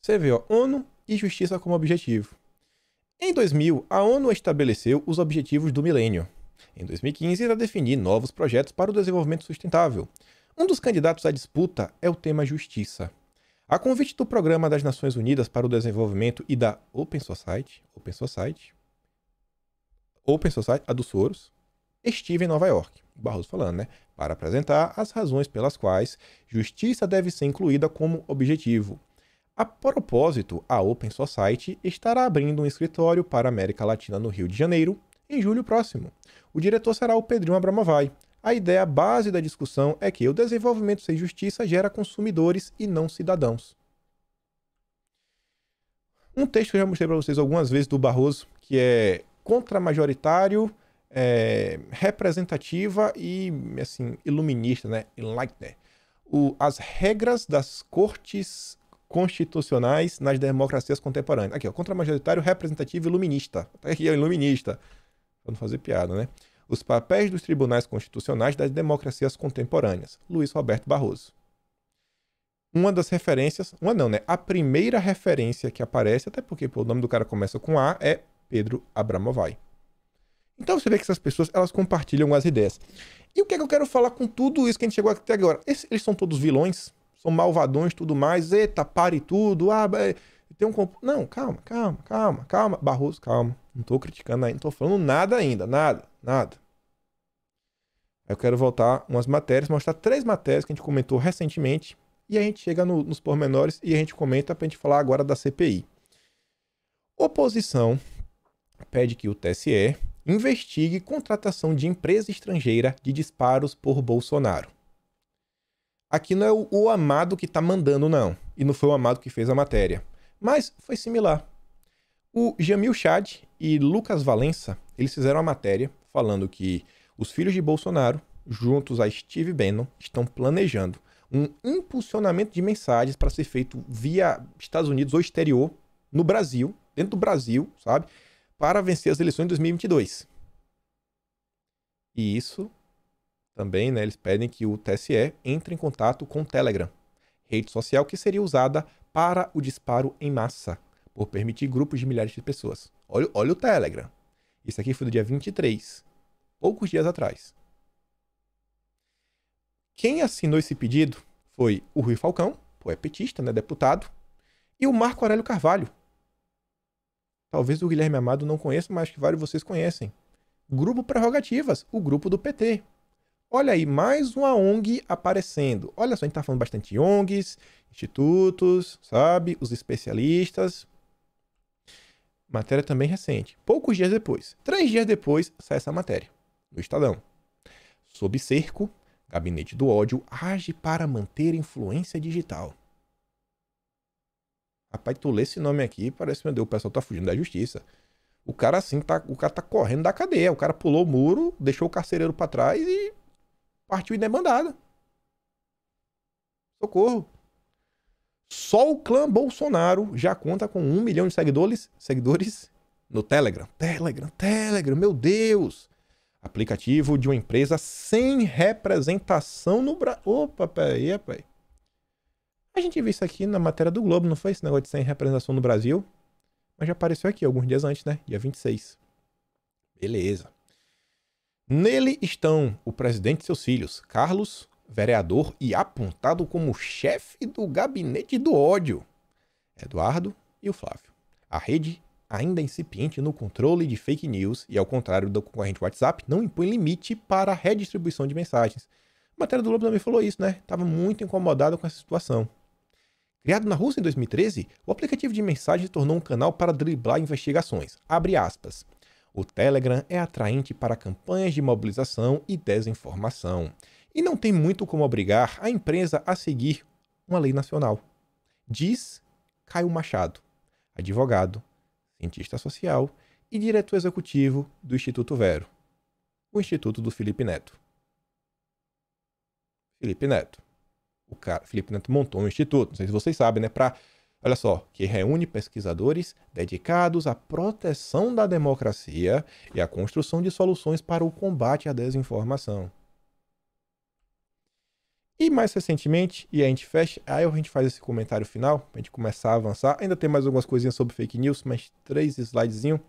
você vê ó, ONU e Justiça como objetivo. Em 2000, a ONU estabeleceu os objetivos do milênio. Em 2015, irá definir novos projetos para o desenvolvimento sustentável. Um dos candidatos à disputa é o tema justiça. A convite do Programa das Nações Unidas para o Desenvolvimento e da Open Society, Open Society, Open Society, a do Soros, estive em Nova York, Barroso falando, né? Para apresentar as razões pelas quais justiça deve ser incluída como objetivo. A propósito, a Open Society estará abrindo um escritório para a América Latina no Rio de Janeiro em julho próximo. O diretor será o Pedrinho Abramovay. A ideia base da discussão é que o desenvolvimento sem justiça gera consumidores e não cidadãos. Um texto que eu já mostrei para vocês algumas vezes do Barroso, que é contra-majoritário, é, representativa e assim iluminista, né? Enlightener. O, as regras das cortes constitucionais nas democracias contemporâneas. Aqui, contra-majoritário, representativo iluminista. Tá aqui é iluminista. Pra não fazer piada, né? Os papéis dos tribunais constitucionais das democracias contemporâneas, Luiz Roberto Barroso. Uma das referências, uma não, né? A primeira referência que aparece, até porque pô, o nome do cara começa com A, é Pedro Abramovay. Então você vê que essas pessoas, elas compartilham as ideias. E o que é que eu quero falar com tudo isso que a gente chegou até agora? Eles são todos vilões? São malvadões, tudo mais? Eita, pare tudo, ah, é, tem um... Não, calma, calma, calma, calma. Barroso, calma. Não tô criticando ainda, não tô falando nada ainda, nada, nada. Eu quero voltar umas matérias, mostrar três matérias que a gente comentou recentemente e a gente chega no, nos pormenores e a gente comenta para a gente falar agora da CPI. Oposição pede que o TSE investigue contratação de empresa estrangeira de disparos por Bolsonaro. Aqui não é o, o Amado que está mandando, não. E não foi o Amado que fez a matéria. Mas foi similar. O Jamil Chad e Lucas Valença, eles fizeram uma matéria falando que os filhos de Bolsonaro, juntos a Steve Bannon, estão planejando um impulsionamento de mensagens para ser feito via Estados Unidos ou exterior, no Brasil, dentro do Brasil, sabe? Para vencer as eleições de 2022. E isso também, né? Eles pedem que o TSE entre em contato com o Telegram, rede social que seria usada para o disparo em massa por permitir grupos de milhares de pessoas. Olha, olha o Telegram. Isso aqui foi do dia 23, poucos dias atrás. Quem assinou esse pedido foi o Rui Falcão, pô, é petista, né, deputado, e o Marco Aurélio Carvalho. Talvez o Guilherme Amado não conheça, mas que vários vocês conhecem. Grupo Prerrogativas, o grupo do PT. Olha aí, mais uma ONG aparecendo. Olha só, a gente tá falando bastante ONGs, institutos, sabe? Os especialistas. Matéria também recente. Poucos dias depois, três dias depois, sai essa matéria. No Estadão. Sob cerco, gabinete do ódio age para manter influência digital. Rapaz, tu lê esse nome aqui, parece, meu Deus, o pessoal tá fugindo da justiça. O cara assim, tá, o cara tá correndo da cadeia. O cara pulou o muro, deixou o carcereiro para trás e partiu em demandada. Socorro. Só o clã Bolsonaro já conta com um milhão de seguidores, seguidores no Telegram. Telegram, Telegram, meu Deus! Aplicativo de uma empresa sem representação no Brasil. Opa, peraí, pai. A gente viu isso aqui na matéria do Globo, não foi? Esse negócio de sem representação no Brasil. Mas já apareceu aqui alguns dias antes, né? Dia 26. Beleza. Nele estão o presidente e seus filhos, Carlos, vereador e apontado como chefe do gabinete do ódio. Eduardo e o Flávio. A rede ainda incipiente no controle de fake news e, ao contrário do concorrente WhatsApp, não impõe limite para a redistribuição de mensagens. A matéria do Globo também falou isso, né? Estava muito incomodado com essa situação. Criado na Rússia em 2013, o aplicativo de mensagens tornou um canal para driblar investigações. Abre aspas. O Telegram é atraente para campanhas de mobilização e desinformação e não tem muito como obrigar a empresa a seguir uma lei nacional. Diz Caio Machado, advogado, cientista social e diretor executivo do Instituto Vero, o instituto do Felipe Neto. Felipe Neto. O cara, Felipe Neto montou um instituto, não sei se vocês sabem, né, para Olha só, que reúne pesquisadores dedicados à proteção da democracia e à construção de soluções para o combate à desinformação. E mais recentemente, e a gente fecha, aí a gente faz esse comentário final, pra gente começar a avançar. Ainda tem mais algumas coisinhas sobre fake news, mas três slidezinho.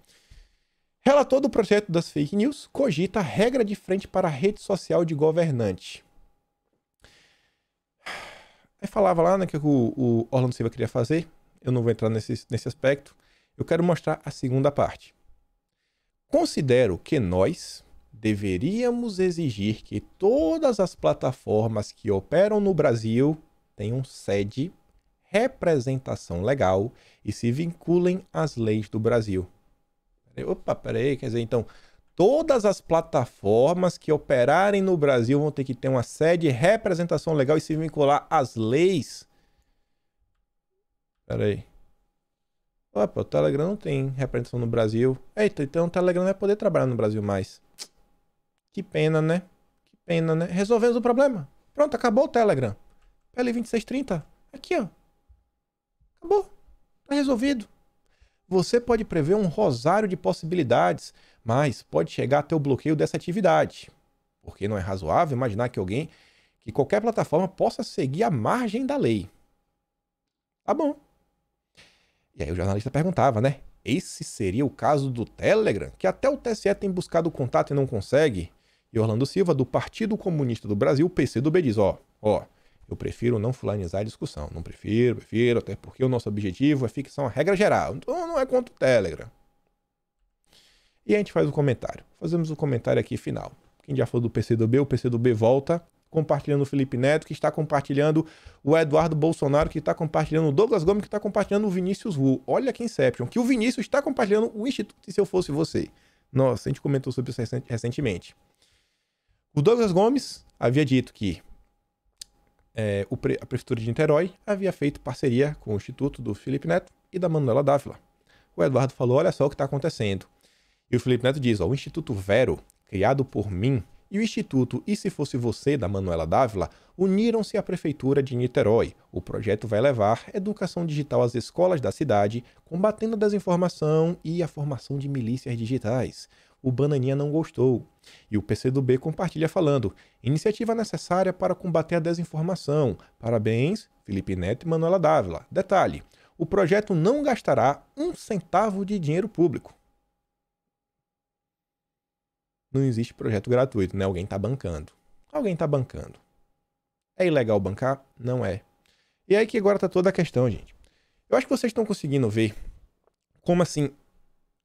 Relator do projeto das fake news cogita regra de frente para a rede social de governante. Aí falava lá né, que o, o Orlando Silva queria fazer, eu não vou entrar nesse, nesse aspecto, eu quero mostrar a segunda parte. Considero que nós, deveríamos exigir que todas as plataformas que operam no Brasil tenham sede, representação legal e se vinculem às leis do Brasil. Opa, peraí, quer dizer, então, todas as plataformas que operarem no Brasil vão ter que ter uma sede, representação legal e se vincular às leis. Peraí. Opa, o Telegram não tem representação no Brasil. Eita, então o Telegram não vai poder trabalhar no Brasil mais. Que pena, né? Que pena, né? Resolvemos o problema. Pronto, acabou o Telegram. PL2630, aqui, ó. Acabou. Tá resolvido. Você pode prever um rosário de possibilidades, mas pode chegar até o bloqueio dessa atividade. Porque não é razoável imaginar que alguém, que qualquer plataforma possa seguir a margem da lei. Tá bom. E aí o jornalista perguntava, né? Esse seria o caso do Telegram, que até o TSE tem buscado o contato e não consegue? E Orlando Silva, do Partido Comunista do Brasil, PCdoB, diz: ó, ó, eu prefiro não fulanizar a discussão. Não prefiro, prefiro, até porque o nosso objetivo é ficção, a regra geral. Então não é contra o Telegram. E a gente faz o um comentário. Fazemos o um comentário aqui final. Quem já falou do PCdoB, o PCdoB volta compartilhando o Felipe Neto, que está compartilhando o Eduardo Bolsonaro, que está compartilhando o Douglas Gomes, que está compartilhando o Vinícius Wu. Olha que Inception, que o Vinícius está compartilhando o Instituto E Se Eu Fosse Você. Nossa, a gente comentou sobre isso recentemente. O Douglas Gomes havia dito que é, pre a Prefeitura de Niterói havia feito parceria com o Instituto do Felipe Neto e da Manuela Dávila. O Eduardo falou: olha só o que está acontecendo. E o Felipe Neto diz: ó, o Instituto Vero, criado por mim, e o Instituto E Se Fosse Você, da Manuela Dávila, uniram-se à Prefeitura de Niterói. O projeto vai levar educação digital às escolas da cidade, combatendo a desinformação e a formação de milícias digitais. O Bananinha não gostou. E o PCdoB compartilha falando: iniciativa necessária para combater a desinformação. Parabéns, Felipe Neto e Manuela Dávila. Detalhe: o projeto não gastará um centavo de dinheiro público. Não existe projeto gratuito, né? Alguém está bancando. Alguém está bancando. É ilegal bancar? Não é. E aí que agora está toda a questão, gente. Eu acho que vocês estão conseguindo ver como assim,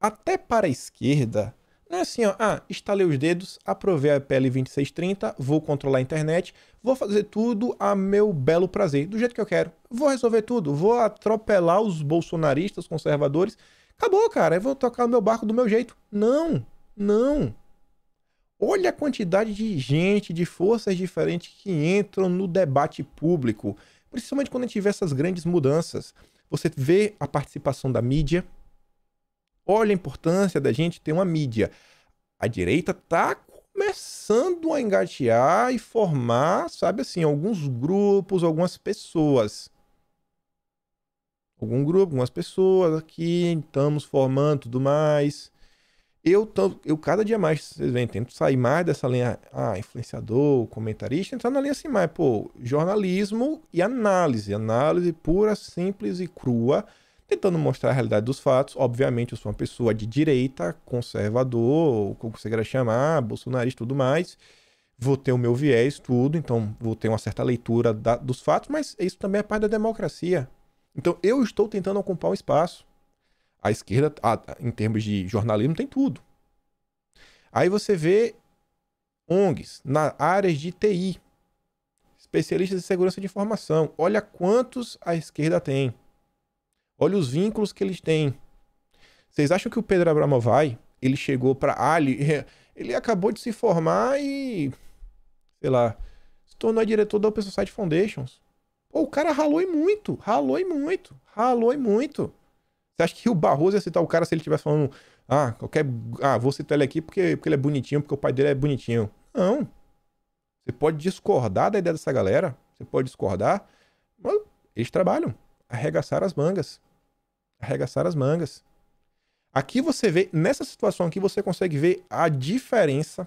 até para a esquerda, não é assim, ó, ah, estalei os dedos, aprovei a PL 2630, vou controlar a internet, vou fazer tudo a meu belo prazer, do jeito que eu quero. Vou resolver tudo, vou atropelar os bolsonaristas, conservadores. Acabou, cara, eu vou tocar o meu barco do meu jeito. Não, não. Olha a quantidade de gente, de forças diferentes que entram no debate público, principalmente quando a gente vê essas grandes mudanças. Você vê a participação da mídia, Olha a importância da gente ter uma mídia. A direita está começando a engatear e formar, sabe assim, alguns grupos, algumas pessoas. Algum grupo, algumas pessoas aqui, estamos formando tudo mais. Eu, tô, eu cada dia mais, vocês veem, tento sair mais dessa linha ah, influenciador, comentarista, entrar na linha assim mais, pô, jornalismo e análise. Análise pura, simples e crua tentando mostrar a realidade dos fatos. Obviamente, eu sou uma pessoa de direita, conservador, como você queira chamar, bolsonarista e tudo mais. Vou ter o meu viés, tudo, então vou ter uma certa leitura da, dos fatos, mas isso também é parte da democracia. Então, eu estou tentando ocupar um espaço. A esquerda, a, em termos de jornalismo, tem tudo. Aí você vê ONGs na áreas de TI, especialistas em segurança de informação. Olha quantos a esquerda tem. Olha os vínculos que eles têm. Vocês acham que o Pedro Abramovay, ele chegou para Ali, ah, (laughs) ele acabou de se formar e sei lá, se tornou diretor da Open Society Foundations. Pô, o cara ralou e muito, ralou e muito, ralou e muito. Você acha que o Barroso ia citar o cara se ele tivesse falando, ah, qualquer, ah, vou citar ele aqui porque, porque ele é bonitinho, porque o pai dele é bonitinho. Não. Você pode discordar da ideia dessa galera, você pode discordar, mas eles trabalham arregaçar as mangas. Arregaçar as mangas. Aqui você vê, nessa situação aqui, você consegue ver a diferença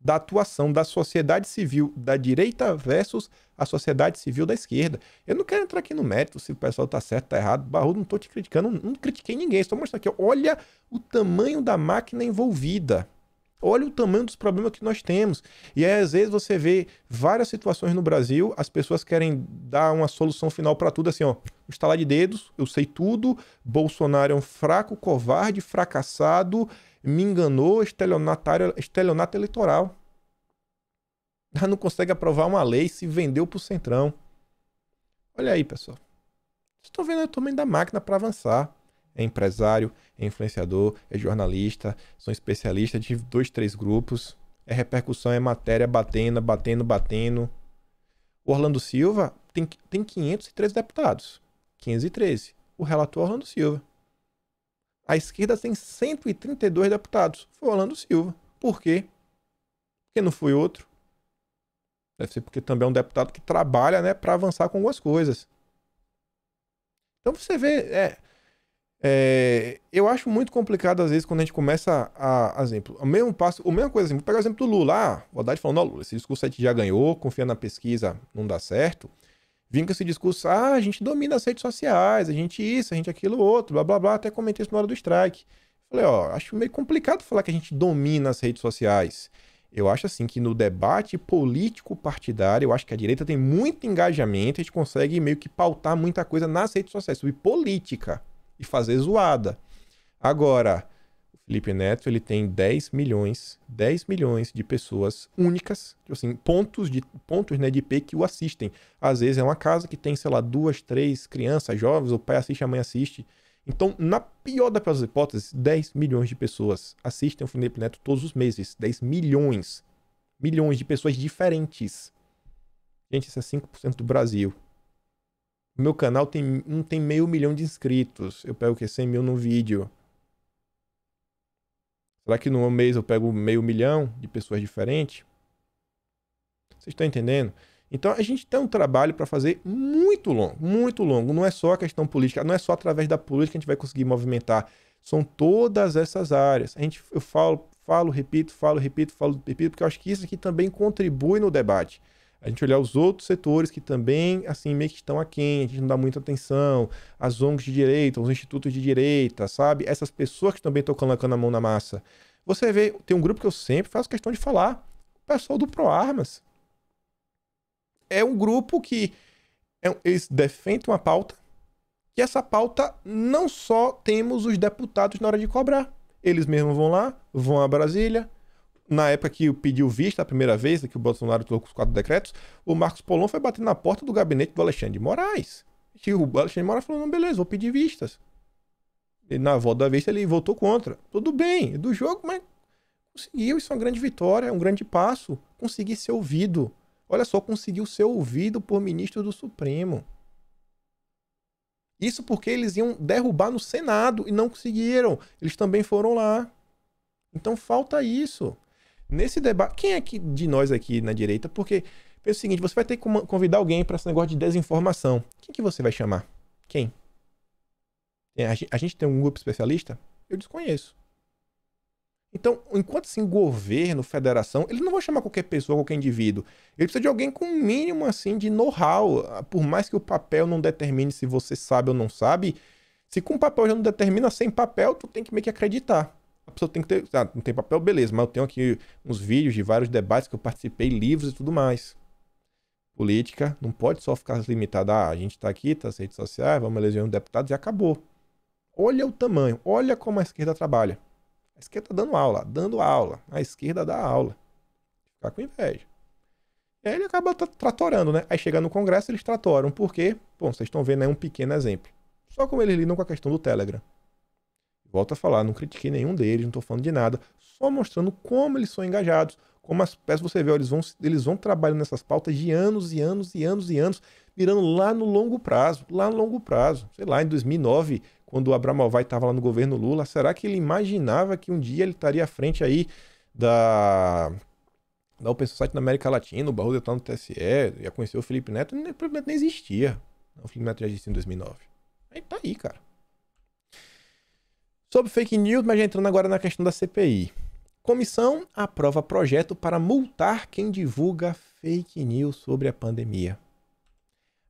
da atuação da sociedade civil da direita versus a sociedade civil da esquerda. Eu não quero entrar aqui no mérito se o pessoal tá certo, tá errado. Barro, não tô te criticando, não, não critiquei ninguém. Estou mostrando aqui, olha o tamanho da máquina envolvida. Olha o tamanho dos problemas que nós temos. E aí, às vezes você vê várias situações no Brasil, as pessoas querem dar uma solução final para tudo assim, ó, instalar de dedos, eu sei tudo, Bolsonaro é um fraco, covarde, fracassado, me enganou, estelionatário, estelionato eleitoral. Ah, não consegue aprovar uma lei, se vendeu pro Centrão. Olha aí, pessoal. Estou estão vendo o tamanho da máquina para avançar é empresário, é influenciador, é jornalista, são especialistas de dois, três grupos. É repercussão, é matéria, batendo, batendo, batendo. O Orlando Silva tem, tem 503 deputados. 513. O relator é Orlando Silva. A esquerda tem 132 deputados. Foi Orlando Silva. Por quê? Porque não foi outro. Deve ser porque também é um deputado que trabalha né, para avançar com algumas coisas. Então você vê. É, é, eu acho muito complicado, às vezes, quando a gente começa a, a exemplo, o mesmo passo, o mesma coisa, assim, vou pegar o exemplo do Lula. Ah, o Haddad falando, Lula, esse discurso a gente já ganhou, confia na pesquisa, não dá certo. Vim com esse discurso, ah, a gente domina as redes sociais, a gente isso, a gente aquilo, outro, blá, blá, blá. Até comentei isso na hora do strike. Falei, ó, acho meio complicado falar que a gente domina as redes sociais. Eu acho, assim, que no debate político-partidário, eu acho que a direita tem muito engajamento, a gente consegue meio que pautar muita coisa nas redes sociais, sobre política e fazer zoada. Agora, o Felipe Neto ele tem 10 milhões, 10 milhões de pessoas únicas, assim, pontos de pontos né, de IP que o assistem. Às vezes é uma casa que tem, sei lá, duas, três crianças jovens, o pai assiste, a mãe assiste. Então, na pior das hipóteses, 10 milhões de pessoas assistem o Felipe Neto todos os meses. 10 milhões. Milhões de pessoas diferentes. Gente, isso é 5% do Brasil. Meu canal tem, não tem meio milhão de inscritos. Eu pego o quê? 100 mil no vídeo. Será que num mês eu pego meio milhão de pessoas diferentes? Vocês estão entendendo? Então a gente tem um trabalho para fazer muito longo, muito longo. Não é só a questão política, não é só através da política que a gente vai conseguir movimentar. São todas essas áreas. A gente, eu falo, falo, repito, falo, repito, falo, repito, porque eu acho que isso aqui também contribui no debate a gente olhar os outros setores que também, assim, meio que estão aquém, a gente não dá muita atenção, as ONGs de direita, os institutos de direita, sabe? Essas pessoas que também estão colocando a mão na massa. Você vê, tem um grupo que eu sempre faço questão de falar, o pessoal do ProArmas. É um grupo que é, eles defendem uma pauta, que essa pauta não só temos os deputados na hora de cobrar, eles mesmos vão lá, vão a Brasília, na época que pediu vista a primeira vez, que o Bolsonaro trocou os quatro decretos, o Marcos Polon foi bater na porta do gabinete do Alexandre de Moraes. E o Alexandre de Moraes falou: não, beleza, vou pedir vistas. E na volta da vista ele votou contra. Tudo bem, é do jogo, mas conseguiu. Isso é uma grande vitória, um grande passo. Conseguir ser ouvido. Olha só, conseguiu ser ouvido por ministro do Supremo. Isso porque eles iam derrubar no Senado e não conseguiram. Eles também foram lá. Então falta isso nesse debate, quem é que de nós aqui na direita? Porque pensa o seguinte, você vai ter que convidar alguém para esse negócio de desinformação. Quem que você vai chamar? Quem? É, a gente tem um grupo especialista? Eu desconheço. Então, enquanto assim, governo, federação, eles não vão chamar qualquer pessoa, qualquer indivíduo. Ele precisa de alguém com um mínimo assim de know-how. Ah, por mais que o papel não determine se você sabe ou não sabe, se com papel já não determina, sem papel, tu tem que meio que acreditar a pessoa tem que ter. Ah, não tem papel, beleza, mas eu tenho aqui uns vídeos de vários debates que eu participei, livros e tudo mais. Política não pode só ficar limitada a ah, a gente tá aqui, tá as redes sociais, vamos eleger um deputado e acabou. Olha o tamanho, olha como a esquerda trabalha. A esquerda tá dando aula, dando aula. A esquerda dá aula. Ficar com inveja. E aí ele acaba tratorando, né? Aí chega no Congresso, eles tratoram. Por quê? Bom, vocês estão vendo aí um pequeno exemplo. Só como eles lidam com a questão do Telegram. Volto a falar, não critiquei nenhum deles, não estou falando de nada, só mostrando como eles são engajados, como as peças você vê, ó, eles vão, eles vão trabalhando nessas pautas de anos e anos e anos e anos, mirando lá no longo prazo, lá no longo prazo. Sei lá, em 2009, quando o Abramovay estava lá no governo Lula, será que ele imaginava que um dia ele estaria à frente aí da da Open Society na América Latina, o Barroso estava tá no TSE, ia conhecer o Felipe Neto, o Felipe Neto nem existia. O Felipe Neto já existia em 2009. Aí tá aí, cara. Sobre fake news, mas já entrando agora na questão da CPI. Comissão aprova projeto para multar quem divulga fake news sobre a pandemia.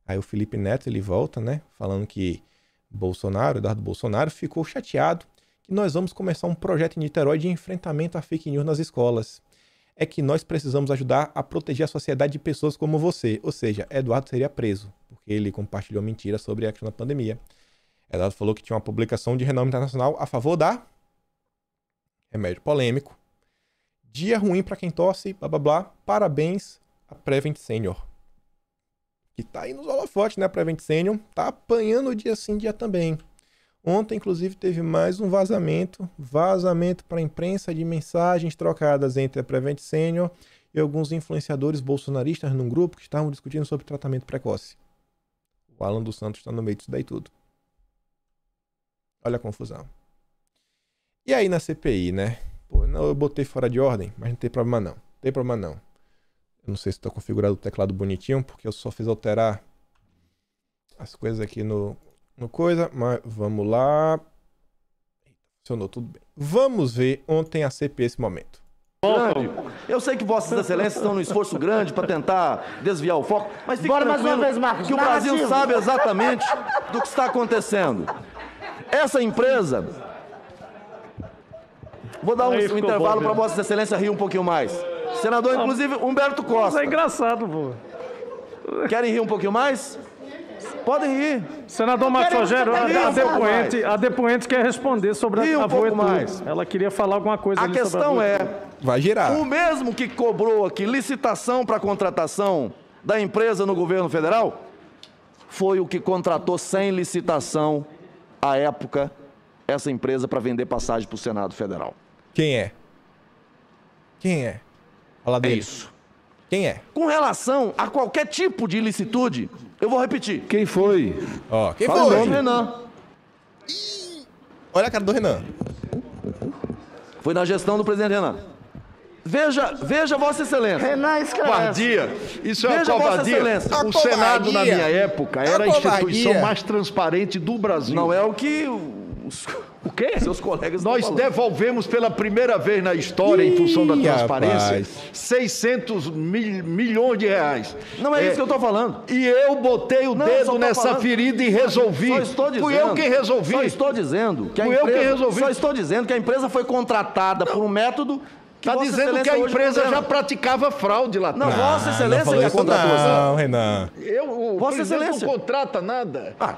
Aí o Felipe Neto ele volta, né, falando que Bolsonaro, Eduardo Bolsonaro, ficou chateado que nós vamos começar um projeto em Niterói de enfrentamento à fake news nas escolas. É que nós precisamos ajudar a proteger a sociedade de pessoas como você. Ou seja, Eduardo seria preso, porque ele compartilhou mentiras sobre a questão da pandemia. Haddad falou que tinha uma publicação de renome internacional a favor da remédio polêmico. Dia ruim para quem tosse, blá blá blá. Parabéns a Prevent Senior. Que tá aí nos holofotes, né? A Prevent Senior tá apanhando dia sim, dia também. Ontem, inclusive, teve mais um vazamento vazamento para a imprensa de mensagens trocadas entre a Prevent Senior e alguns influenciadores bolsonaristas num grupo que estavam discutindo sobre tratamento precoce. O Alan dos Santos está no meio disso daí tudo. Olha a confusão. E aí na CPI, né? Pô, não, eu botei fora de ordem, mas não tem problema não. Não tem problema não. Eu não sei se está configurado o teclado bonitinho, porque eu só fiz alterar as coisas aqui no, no coisa, mas vamos lá. Funcionou tudo bem. Vamos ver ontem a CPI esse momento. Grande. Eu sei que vossas excelências estão num esforço grande para tentar desviar o foco, mas fique Bora mais uma vez, Marcos. que o Brasil sabe exatamente do que está acontecendo. Essa empresa. Vou dar um, um intervalo para Vossa Excelência rir um pouquinho mais. Senador, inclusive, Humberto é Costa. Isso é engraçado, pô. Querem rir um pouquinho mais? Podem rir. Senador Marcos Rogério, a, a, depoente, a depoente quer responder sobre a, um pouco mais. Ela queria falar alguma coisa a questão a é... Vai girar. O mesmo que cobrou aqui licitação para contratação da empresa no governo federal foi o que contratou sem licitação à época, essa empresa para vender passagem para o Senado Federal. Quem é? Quem é? Fala é dele. É isso. Quem é? Com relação a qualquer tipo de ilicitude, eu vou repetir. Quem foi? Ó, oh, quem Fala foi? O Renan. Ih, olha a cara do Renan. Foi na gestão do presidente Renan. Veja, veja Vossa Excelência. Renan esclarece. Covardia. Isso é veja covardia. Vossa Excelência. o Senado, na minha época, era a, instituição mais transparente do Brasil. Não é o que os, o quê? Seus colegas Nós devolvemos pela primeira vez na história, Ih, em função da transparência, rapaz. 600 mil, milhões de reais. Não é, é isso que eu estou falando. E eu botei o Não, dedo nessa falando. ferida e resolvi. Só estou dizendo, Fui eu quem resolvi. Só estou dizendo que a empresa, que Só estou dizendo que a empresa foi contratada Não. por um método Está dizendo que a empresa já praticava fraude lá atrás. Não, ah, não Vossa Excelência não contratou. Não, Renan. Eu, o Vossa Excelência. não contrata nada. Ah,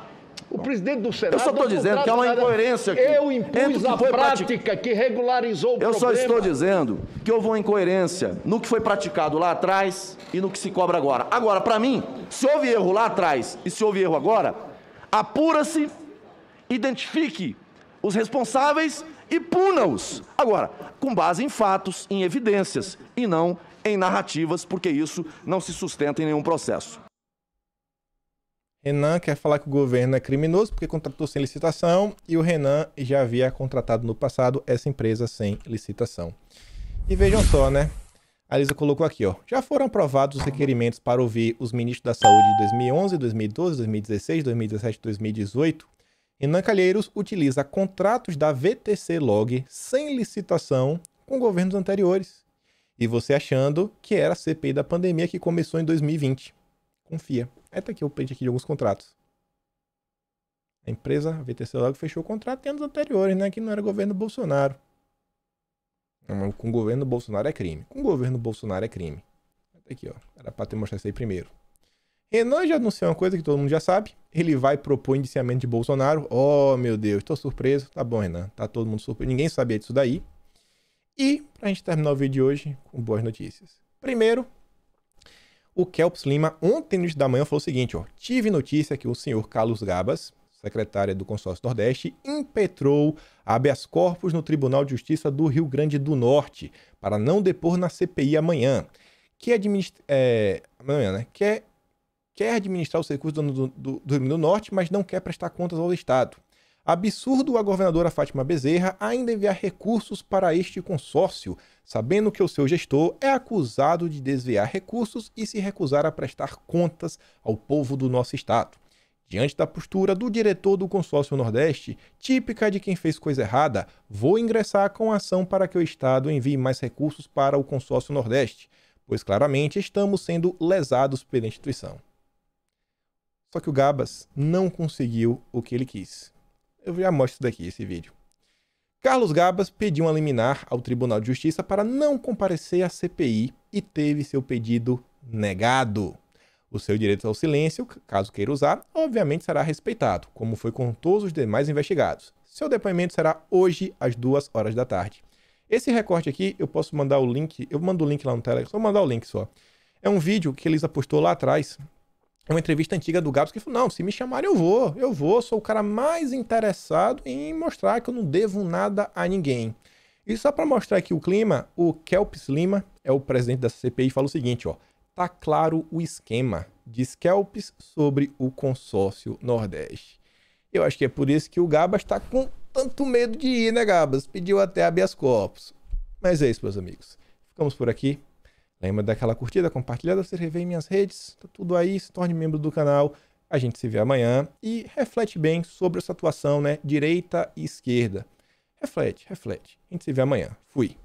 o presidente do Senado. Eu só estou dizendo que há é uma incoerência aqui. Eu impus a prática que regularizou o eu Eu só estou dizendo que houve uma incoerência no que foi praticado lá atrás e no que se cobra agora. Agora, para mim, se houve erro lá atrás e se houve erro agora, apura-se, identifique os responsáveis e puna-os. Agora, com base em fatos, em evidências e não em narrativas, porque isso não se sustenta em nenhum processo. Renan quer falar que o governo é criminoso porque contratou sem licitação e o Renan já havia contratado no passado essa empresa sem licitação. E vejam só, né? A Lisa colocou aqui, ó. Já foram aprovados os requerimentos para ouvir os ministros da Saúde de 2011, 2012, 2016, 2017 2018 Renan Calheiros utiliza contratos da VTC Log sem licitação com governos anteriores. E você achando que era a CPI da pandemia que começou em 2020. Confia. É até tá aqui o print aqui de alguns contratos. A empresa a VTC Log fechou o contrato em anos anteriores, né? Que não era governo Bolsonaro. Não, com o governo Bolsonaro é crime. Com o governo Bolsonaro é crime. Até tá aqui, ó. Era pra ter mostrado isso aí primeiro. Renan já anunciou uma coisa que todo mundo já sabe. Ele vai propor indiciamento de Bolsonaro. Oh, meu Deus, tô surpreso. Tá bom, Renan. Tá todo mundo surpreso. Ninguém sabia disso daí. E, pra gente terminar o vídeo de hoje com boas notícias. Primeiro, o Kelps Lima, ontem no início da manhã, falou o seguinte: ó, tive notícia que o senhor Carlos Gabas, secretário do Consórcio Nordeste, impetrou habeas corpus no Tribunal de Justiça do Rio Grande do Norte para não depor na CPI amanhã. Que, administra, é... Eh, amanhã, né? que é quer administrar os recursos do, do, do Rio Grande do Norte, mas não quer prestar contas ao Estado. Absurdo a governadora Fátima Bezerra ainda enviar recursos para este consórcio, sabendo que o seu gestor é acusado de desviar recursos e se recusar a prestar contas ao povo do nosso estado. Diante da postura do diretor do consórcio Nordeste, típica de quem fez coisa errada, vou ingressar com ação para que o estado envie mais recursos para o consórcio Nordeste, pois claramente estamos sendo lesados pela instituição. Só que o Gabas não conseguiu o que ele quis. Eu já mostro daqui esse vídeo. Carlos Gabas pediu uma liminar ao Tribunal de Justiça para não comparecer à CPI e teve seu pedido negado. O seu direito ao silêncio, caso queira usar, obviamente será respeitado, como foi com todos os demais investigados. Seu depoimento será hoje às duas horas da tarde. Esse recorte aqui, eu posso mandar o link, eu mando o link lá no Telegram, só mandar o link só. É um vídeo que Elisa postou lá atrás, é uma entrevista antiga do Gabs que falou: não, se me chamarem, eu vou, eu vou, sou o cara mais interessado em mostrar que eu não devo nada a ninguém. E só para mostrar aqui o clima, o Kelps Lima, é o presidente da CPI, fala o seguinte: ó, tá claro o esquema, de Kelps sobre o consórcio Nordeste. Eu acho que é por isso que o Gabas está com tanto medo de ir, né, Gabas? Pediu até habeas corpus. Mas é isso, meus amigos. Ficamos por aqui. Lembra daquela curtida, compartilhada, se inscrever em minhas redes, tá tudo aí, se torne membro do canal. A gente se vê amanhã e reflete bem sobre essa atuação, né? Direita e esquerda. Reflete, reflete. A gente se vê amanhã. Fui.